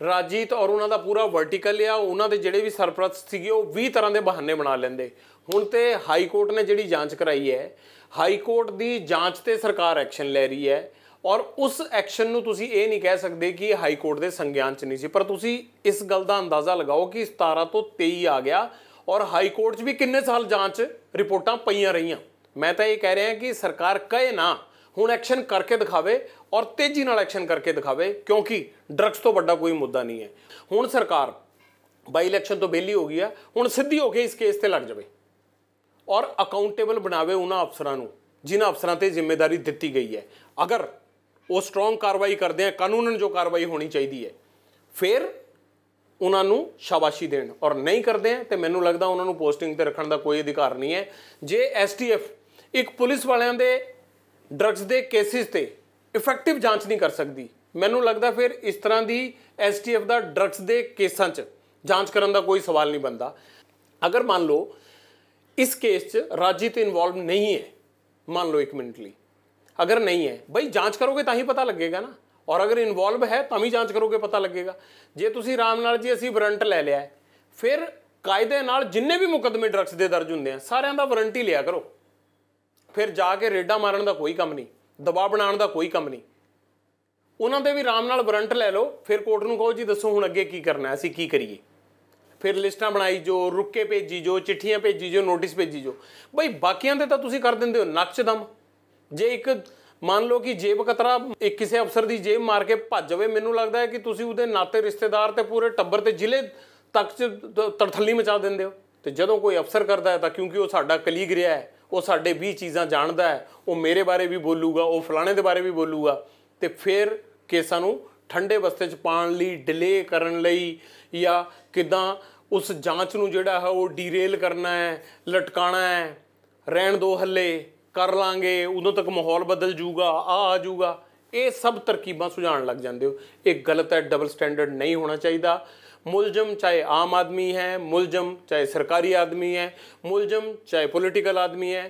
Speaker 1: ਰਾਜੀਤ ਔਰ ਉਹਨਾਂ ਦਾ ਪੂਰਾ ਵਰਟੀਕਲ ਆ ਉਹਨਾਂ ਦੇ ਜਿਹੜੇ ਵੀ ਸਰਪ੍ਰਸਤ ਸੀਗੇ ਉਹ 20 ਤਰ੍ਹਾਂ ਦੇ ਬਹਾਨੇ ਬਣਾ ਲੈਂਦੇ ਹੁਣ ਤੇ ਹਾਈ ਕੋਰਟ ਨੇ ਜਿਹੜੀ ਜਾਂਚ ਕਰਾਈ ਹੈ ਹਾਈ ਕੋਰਟ ਦੀ ਜਾਂਚ ਤੇ ਸਰਕਾਰ ਐਕਸ਼ਨ ਲੈ ਰਹੀ ਹੈ ਔਰ ਉਸ ਐਕਸ਼ਨ ਨੂੰ ਤੁਸੀਂ ਇਹ ਨਹੀਂ ਕਹਿ ਸਕਦੇ ਕਿ ਹਾਈ ਕੋਰਟ ਦੇ ਸੰਗਿਆਨ ਚ ਨਹੀਂ ਸੀ ਪਰ ਤੁਸੀਂ ਇਸ ਗੱਲ ਦਾ ਅੰਦਾਜ਼ਾ ਲਗਾਓ ਕਿ 17 ਤੋਂ 23 ਆ ਗਿਆ ਔਰ ਹਾਈ ਕੋਰਟ 'ਚ ਵੀ ਕਿੰਨੇ ਸਾਲ ਜਾਂਚ ਰਿਪੋਰਟਾਂ ਪਈਆਂ ਰਹੀਆਂ ਮੈਂ ਤਾਂ ਇਹ ਕਹਿ ਰਿਹਾ ਕਿ ਸਰਕਾਰ ਕਹੇ ਨਾ ਹੁਣ ਐਕਸ਼ਨ ਕਰਕੇ ਦਿਖਾਵੇ ਔਰ ਤੇਜ਼ੀ ਨਾਲ ਐਕਸ਼ਨ ਕਰਕੇ ਦਿਖਾਵੇ ਕਿਉਂਕਿ ਡਰੱਗਸ ਤੋਂ ਵੱਡਾ ਕੋਈ ਮੁੱਦਾ ਨਹੀਂ ਹੈ ਹੁਣ ਸਰਕਾਰ ਬਾਈ ਇਲੈਕਸ਼ਨ ਤੋਂ ਬੇਲੀ ਹੋ ਗਈ ਆ ਹੁਣ ਸਿੱਧੀ ਹੋ ਕੇ ਇਸ ਕੇਸ ਤੇ ਲੱਗ ਜਾਵੇ ਔਰ ਅਕਾਊਂਟੇਬਲ ਬਣਾਵੇ ਉਹਨਾਂ ਅਫਸਰਾਂ ਨੂੰ ਜਿਨ੍ਹਾਂ ਅਫਸਰਾਂ ਤੇ ਜ਼ਿੰਮੇਵਾਰੀ ਦਿੱਤੀ ਗਈ ਹੈ ਅਗਰ ਉਹ ਸਟਰੋਂਗ ਕਾਰਵਾਈ ਕਰਦੇ ਆ ਕਾਨੂੰਨਨ ਜੋ ਕਾਰਵਾਈ ਹੋਣੀ ਚਾਹੀਦੀ ਹੈ ਫਿਰ ਉਹਨਾਂ ਨੂੰ ਸ਼ਾਬਾਸ਼ੀ ਦੇਣ ਔਰ ਨਹੀਂ ਕਰਦੇ ਤੇ ਮੈਨੂੰ ਲੱਗਦਾ ਉਹਨਾਂ ਨੂੰ ਪੋਸਟਿੰਗ ਤੇ ਰੱਖਣ ਦਾ ਕੋਈ ਅਧਿਕਾਰ ਨਹੀਂ ਹੈ ਜੇ ਐਸਟੀਐਫ ਇੱਕ ਪੁਲਿਸ ਵਾਲਿਆਂ ਦੇ ਡਰੱਗਸ ਦੇ ਕੇਸਿਸ ਤੇ ਇਫੈਕਟਿਵ ਜਾਂਚ ਨਹੀਂ ਕਰ ਸਕਦੀ ਮੈਨੂੰ ਲੱਗਦਾ ਫਿਰ ਇਸ ਤਰ੍ਹਾਂ ਦੀ ਐਸਟੀਐਫ ਦਾ ਡਰੱਗਸ ਦੇ ਕੇਸਾਂ 'ਚ ਜਾਂਚ ਕਰਨ ਦਾ ਕੋਈ ਸਵਾਲ ਨਹੀਂ ਬਣਦਾ ਅਗਰ ਮੰਨ ਲਓ ਇਸ ਕੇਸ 'ਚ ਰਾਜੀਤ ਇਨਵੋਲਵ ਨਹੀਂ ਹੈ ਮੰਨ ਲਓ 1 ਮਿੰਟ ਲਈ ਅਗਰ ਨਹੀਂ ਹੈ ਬਈ ਜਾਂਚ ਕਰੋਗੇ ਤਾਂ ਹੀ ਪਤਾ ਲੱਗੇਗਾ ਨਾ ਔਰ ਅਗਰ ਇਨਵੋਲਵ ਹੈ ਤਾਂ ਵੀ ਜਾਂਚ ਕਰੋਗੇ ਪਤਾ ਲੱਗੇਗਾ ਜੇ ਤੁਸੀਂ ਰਾਮ ਨਾਲ ਜੀ ਅਸੀਂ ਵਾਰੰਟ ਲੈ ਲਿਆ ਫਿਰ ਕਾਇਦੇ ਨਾਲ ਜਿੰਨੇ ਵੀ ਮੁਕਦਮੇ ਡਰੱਗਸ ਦੇ ਦਰਜ ਹੁੰਦੇ ਆ ਸਾਰਿਆਂ ਦਾ ਵਾਰੰਟੀ ਲਿਆ ਕਰੋ ਫਿਰ ਜਾ ਕੇ ਰੇਡਾ ਮਾਰਨ ਦਾ ਕੋਈ ਕੰਮ ਨਹੀਂ ਦਬਾਅ ਬਣਾਉਣ ਦਾ ਕੋਈ ਕੰਮ ਨਹੀਂ ਉਹਨਾਂ ਦੇ ਵੀ ਰਾਮ ਨਾਲ ਵਾਰੰਟ ਲੈ ਲਓ ਫਿਰ ਕੋਰਟ ਨੂੰ ਕਹੋ ਜੀ ਦੱਸੋ ਹੁਣ ਅੱਗੇ ਕੀ ਕਰਨਾ ਅਸੀਂ ਕੀ ਕਰੀਏ ਫਿਰ ਲਿਸਟਾਂ ਬਣਾਈ ਜੋ ਰੁੱਕੇ ਭੇਜੀ ਜੋ ਚਿੱਠੀਆਂ ਭੇਜੀ ਜੋ ਨੋਟਿਸ ਭੇਜੀ ਜੋ ਬਈ ਬਾਕੀਆਂ ਦੇ ਤਾਂ ਤੁਸੀਂ ਕਰ ਦਿੰਦੇ ਹੋ ਨਕਚਦਮ ਜੇ ਇੱਕ ਮੰਨ ਲਓ ਕਿ ਜੇਬ ਕਤਰਾ ਇੱਕ ਕਿਸੇ ਅਫਸਰ ਦੀ ਜੇਬ ਮਾਰ ਕੇ ਭੱਜ ਜਾਵੇ ਮੈਨੂੰ ਲੱਗਦਾ ਹੈ ਕਿ ਤੁਸੀਂ ਉਹਦੇ ਨਾਤੇ ਰਿਸ਼ਤੇਦਾਰ ਤੇ ਪੂਰੇ ਟੱਬਰ ਤੇ ਜ਼ਿਲ੍ਹੇ ਤੱਕ ਤੜਥੱਲੀ ਮਚਾ ਦਿੰਦੇ ਹੋ ਤੇ ਜਦੋਂ ਕੋਈ ਅਫਸਰ ਕਰਦਾ ਹੈ ਤਾਂ ਕਿਉਂਕਿ ਉਹ ਸਾਡਾ ਕਲੀਗ ਰਿਹਾ ਹੈ ਉਹ ਸਾਡੇ 20 ਚੀਜ਼ਾਂ ਜਾਣਦਾ ਹੈ ਉਹ ਮੇਰੇ ਬਾਰੇ ਵੀ ਬੋਲੂਗਾ ਉਹ ਫਲਾਣੇ ਦੇ ਬਾਰੇ ਵੀ ਬੋਲੂਗਾ ਤੇ ਫਿਰ ਕੇਸਾਂ ਨੂੰ ਠੰਡੇ ਬਸਤੇ 'ਚ ਪਾਣ ਲਈ ਡਿਲੇ ਕਰਨ ਲਈ ਜਾਂ ਕਿਦਾਂ ਉਸ ਜਾਂਚ ਨੂੰ ਜਿਹੜਾ ਹੈ ਉਹ ਡੀਰੇਲ ਕਰਨਾ ਹੈ ਲਟਕਾਣਾ ਹੈ ਰਹਿਣ ਦੋ ਹੱਲੇ ਕਰ ਲਾਂਗੇ ਉਦੋਂ ਤੱਕ ਮਾਹੌਲ ਬਦਲ ਜਾਊਗਾ ਆ ਆ ਜਾਊਗਾ ਇਹ ਸਭ ਤਰਕੀਬਾਂ ਸੁਝਾਣ ਲੱਗ ਜਾਂਦੇ ਹੋ ਇਹ ਗਲਤ ਹੈ ਡਬਲ ਸਟੈਂਡਰਡ ਨਹੀਂ ਹੋਣਾ ਚਾਹੀਦਾ ਮੁਲਜ਼ਮ ਚਾਹੇ ਆਮ ਆਦਮੀ ਹੈ ਮੁਲਜ਼ਮ ਚਾਹੇ ਸਰਕਾਰੀ ਆਦਮੀ ਹੈ ਮੁਲਜ਼ਮ ਚਾਹੇ ਪੋਲੀਟੀਕਲ ਆਦਮੀ ਹੈ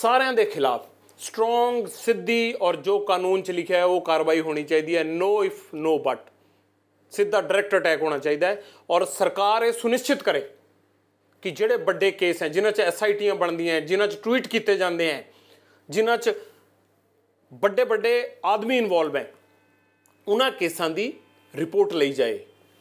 Speaker 1: ਸਾਰਿਆਂ ਦੇ ਖਿਲਾਫ ਸਟਰੋਂਗ ਸਿੱਧੀ ਔਰ ਜੋ ਕਾਨੂੰਨ ਚ ਲਿਖਿਆ ਹੈ ਉਹ ਕਾਰਵਾਈ ਹੋਣੀ ਚਾਹੀਦੀ ਹੈ ਨੋ ਇਫ ਨੋ ਬਟ ਸਿੱਧਾ ਡਾਇਰੈਕਟ ਅਟੈਕ ਹੋਣਾ ਚਾਹੀਦਾ ਹੈ ਔਰ ਸਰਕਾਰ ਇਹ ਸੁਨਿਸ਼ਚਿਤ ਕਰੇ ਕਿ ਜਿਹੜੇ ਵੱਡੇ ਕੇਸ ਹੈ ਜਿਨ੍ਹਾਂ 'ਚ ਐਸਆਈਟੀਆਂ ਬਣਦੀਆਂ ਹੈ ਜਿਨ੍ਹਾਂ 'ਚ ਟਵੀਟ ਕੀਤੇ ਜਾਂਦੇ ਹੈ ਜਿਨ੍ਹਾਂ 'ਚ ਵੱਡੇ ਵੱਡੇ ਆਦਮੀ ਇਨਵੋਲਵ ਹੈ ਉਹਨਾਂ ਕੇਸਾਂ ਦੀ ਰਿਪੋਰਟ ਲਈ ਜਾਏ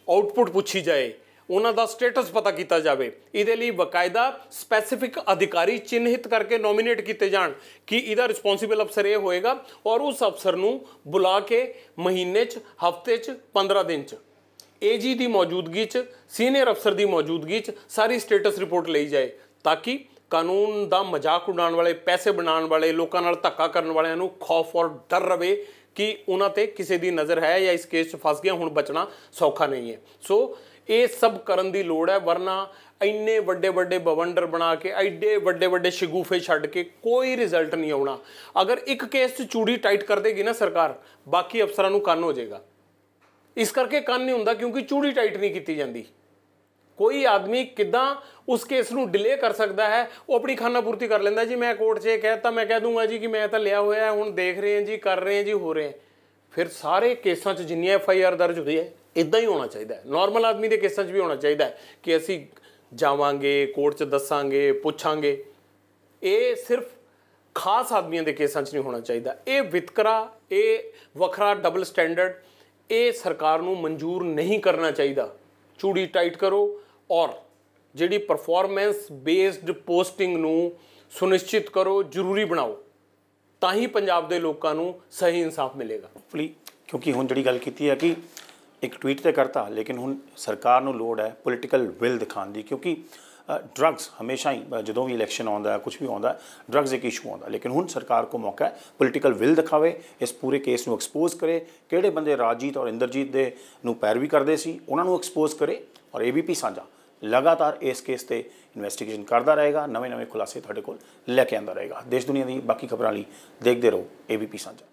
Speaker 1: ਆਊਟਪੁੱਟ ਪੁੱਛੀ ਜਾਏ ਉਹਨਾਂ ਦਾ ਸਟੇਟਸ ਪਤਾ ਕੀਤਾ ਜਾਵੇ ਇਹਦੇ ਲਈ ਬਕਾਇਦਾ ਸਪੈਸੀਫਿਕ ਅਧਿਕਾਰੀ ਚਿੰਨਿਤ ਕਰਕੇ ਨੋਮੀਨੇਟ ਕੀਤੇ ਜਾਣ ਕਿ ਇਹਦਾ ਰਿਸਪੌਂਸੀਬਲ ਅਫਸਰ ਇਹ ਹੋਏਗਾ ਔਰ ਉਸ ਅਫਸਰ ਨੂੰ ਬੁਲਾ ਕੇ ਮਹੀਨੇ 'ਚ ਹਫਤੇ 'ਚ 15 ਦਿਨ 'ਚ ਏਜੀ ਦੀ ਮੌਜੂਦਗੀ 'ਚ ਸੀਨੀਅਰ ਅਫਸਰ ਦੀ ਮੌਜੂਦਗੀ 'ਚ ਸਾਰੀ ਸਟੇਟਸ ਰਿਪੋਰਟ ਲਈ ਜਾਏ ਤਾਂ ਕਿ ਕਾਨੂੰਨ ਦਾ ਮਜ਼ਾਕ ਉਡਾਉਣ ਵਾਲੇ ਪੈਸੇ ਬਣਾਉਣ ਵਾਲੇ ਲੋਕਾਂ ਨਾਲ ਧੱਕਾ ਕਰਨ ਵਾਲਿਆਂ ਨੂੰ ਖੌਫ ਔਰ ਡਰ ਰਵੇ ਕਿ ਉਹਨਾਂ ਤੇ ਕਿਸੇ ਦੀ ਨਜ਼ਰ ਹੈ ਜਾਂ ਇਸ ਕੇਸ 'ਚ ਫਸ ਗਿਆ ਹੁਣ ਬਚਣਾ ਸੌਖਾ ਨਹੀਂ ਹੈ ਸੋ ਇਹ ਸਭ ਕਰਨ ਦੀ ਲੋੜ ਹੈ ਵਰਨਾ ਇੰਨੇ ਵੱਡੇ ਵੱਡੇ ਬਵੰਡਰ ਬਣਾ ਕੇ ਐਡੇ ਵੱਡੇ ਵੱਡੇ ਸ਼ਗੂਫੇ ਛੱਡ ਕੇ ਕੋਈ ਰਿਜ਼ਲਟ ਨਹੀਂ ਆਉਣਾ ਅਗਰ ਇੱਕ ਕੇਸ 'ਚ ਚੂੜੀ ਟਾਈਟ ਕਰ ਦੇਗੀ ਨਾ ਸਰਕਾਰ ਬਾਕੀ ਅਫਸਰਾਂ ਨੂੰ ਕੰਨ ਹੋ ਜਾਏਗਾ ਇਸ ਕਰਕੇ ਕੰਨ ਨਹੀਂ ਹੁੰਦਾ ਕਿਉਂਕਿ ਚੂੜੀ ਟਾਈਟ ਨਹੀਂ ਕੀਤੀ ਜਾਂਦੀ ਕੋਈ ਆਦਮੀ ਕਿਦਾਂ ਉਸ ਕੇਸ ਨੂੰ ਡਿਲੇ ਕਰ ਸਕਦਾ ਹੈ ਉਹ ਆਪਣੀ ਖਾਨਾ ਪੂਰਤੀ ਕਰ ਲੈਂਦਾ ਜੀ ਮੈਂ ਕੋਰਟ 'ਚ ਇਹ ਕਹਿਤਾ ਮੈਂ ਕਹਿ ਦੂੰਗਾ ਜੀ ਕਿ ਮੈਂ ਤਾਂ ਲਿਆ ਹੋਇਆ ਹੈ ਹੁਣ ਦੇਖ ਰਹੇ ਹਾਂ ਜੀ ਕਰ ਰਹੇ ਹਾਂ ਜੀ ਹੋ ਰਹੇ ਫਿਰ ਸਾਰੇ ਕੇਸਾਂ 'ਚ ਜਿੰਨੀ ਐਫ ਆਈ ਆਰ ਦਰਜ ਹੁੰਦੀ ਹੈ ਇਦਾਂ ਹੀ ਹੋਣਾ ਚਾਹੀਦਾ ਹੈ ਨਾਰਮਲ ਆਦਮੀ ਦੇ ਕੇਸਾਂ 'ਚ ਵੀ ਹੋਣਾ ਚਾਹੀਦਾ ਹੈ ਕਿ ਅਸੀਂ ਜਾਵਾਂਗੇ ਕੋਰਟ 'ਚ ਦੱਸਾਂਗੇ ਪੁੱਛਾਂਗੇ ਇਹ ਸਿਰਫ ਖਾਸ ਆਦਮੀਆਂ ਦੇ ਕੇਸਾਂ 'ਚ ਨਹੀਂ ਹੋਣਾ ਚਾਹੀਦਾ ਇਹ ਵਿਤਕਰਾ ਇਹ ਵੱਖਰਾ ਡਬਲ ਸਟੈਂਡਰਡ ਇਹ ਸਰਕਾਰ ਨੂੰ ਮਨਜ਼ੂਰ ਨਹੀਂ ਕਰਨਾ ਚਾਹੀਦਾ ਚੂੜੀ ਟਾਈਟ ਕਰੋ ਔਰ ਜਿਹੜੀ ਪਰਫਾਰਮੈਂਸ ਬੇਸਡ ਪੋਸਟਿੰਗ ਨੂੰ ਸੁਨਿਸ਼ਚਿਤ ਕਰੋ ਜ਼ਰੂਰੀ ਬਣਾਓ ਤਾਂ ਹੀ ਪੰਜਾਬ ਦੇ ਲੋਕਾਂ ਨੂੰ ਸਹੀ ਇਨਸਾਫ ਮਿਲੇਗਾ ਫਲੀ
Speaker 2: ਕਿਉਂਕਿ ਹੁਣ ਜਿਹੜੀ ਗੱਲ ਕੀਤੀ ਹੈ ਕਿ ਇੱਕ ਟਵੀਟ ਤੇ ਕਰਤਾ ਲੇਕਿਨ ਹੁਣ ਸਰਕਾਰ ਨੂੰ ਲੋੜ ਹੈ ਪੋਲਿਟੀਕਲ ਵਿਲ ਦਿਖਾਉਣ ਦੀ ਕਿਉਂਕਿ ਡਰੱਗਸ ਹਮੇਸ਼ਾ ਹੀ ਜਦੋਂ ਵੀ ਇਲੈਕਸ਼ਨ ਆਉਂਦਾ ਕੁਝ ਵੀ ਆਉਂਦਾ ਡਰੱਗਸ ਇੱਕ ਇਸ਼ੂ ਆਉਂਦਾ ਲੇਕਿਨ ਹੁਣ ਸਰਕਾਰ ਕੋ ਮੌਕਾ ਹੈ ਪੋਲੀਟੀਕਲ ਵਿਲ ਦਿਖਾਵੇ ਇਸ ਪੂਰੇ ਕੇਸ ਨੂੰ ਐਕਸਪੋਜ਼ ਕਰੇ ਕਿਹੜੇ ਬੰਦੇ ਰਾਜੀਤ ਔਰ ਇੰਦਰਜੀਤ ਦੇ ਨੂੰ ਪੈਰਵੀ ਕਰਦੇ ਸੀ ਉਹਨਾਂ ਨੂੰ ਐਕਸਪੋਜ਼ ਕਰੇ ਔਰ ਏਬੀਪੀ ਸਾਂਝਾ ਲਗਾਤਾਰ ਇਸ ਕੇਸ ਤੇ ਇਨਵੈਸਟੀਗੇਸ਼ਨ ਕਰਦਾ ਰਹੇਗਾ ਨਵੇਂ-ਨਵੇਂ ਖੁਲਾਸੇ ਤੁਹਾਡੇ ਕੋਲ ਲੈ ਕੇ ਆਂਦਾ ਰਹੇਗਾ ਦੇਸ਼ ਦੁਨੀਆ ਦੀ ਬਾਕੀ ਖਬਰਾਂ ਲਈ ਦੇਖਦੇ ਰਹੋ ਏਬੀਪੀ ਸਾਂਝਾ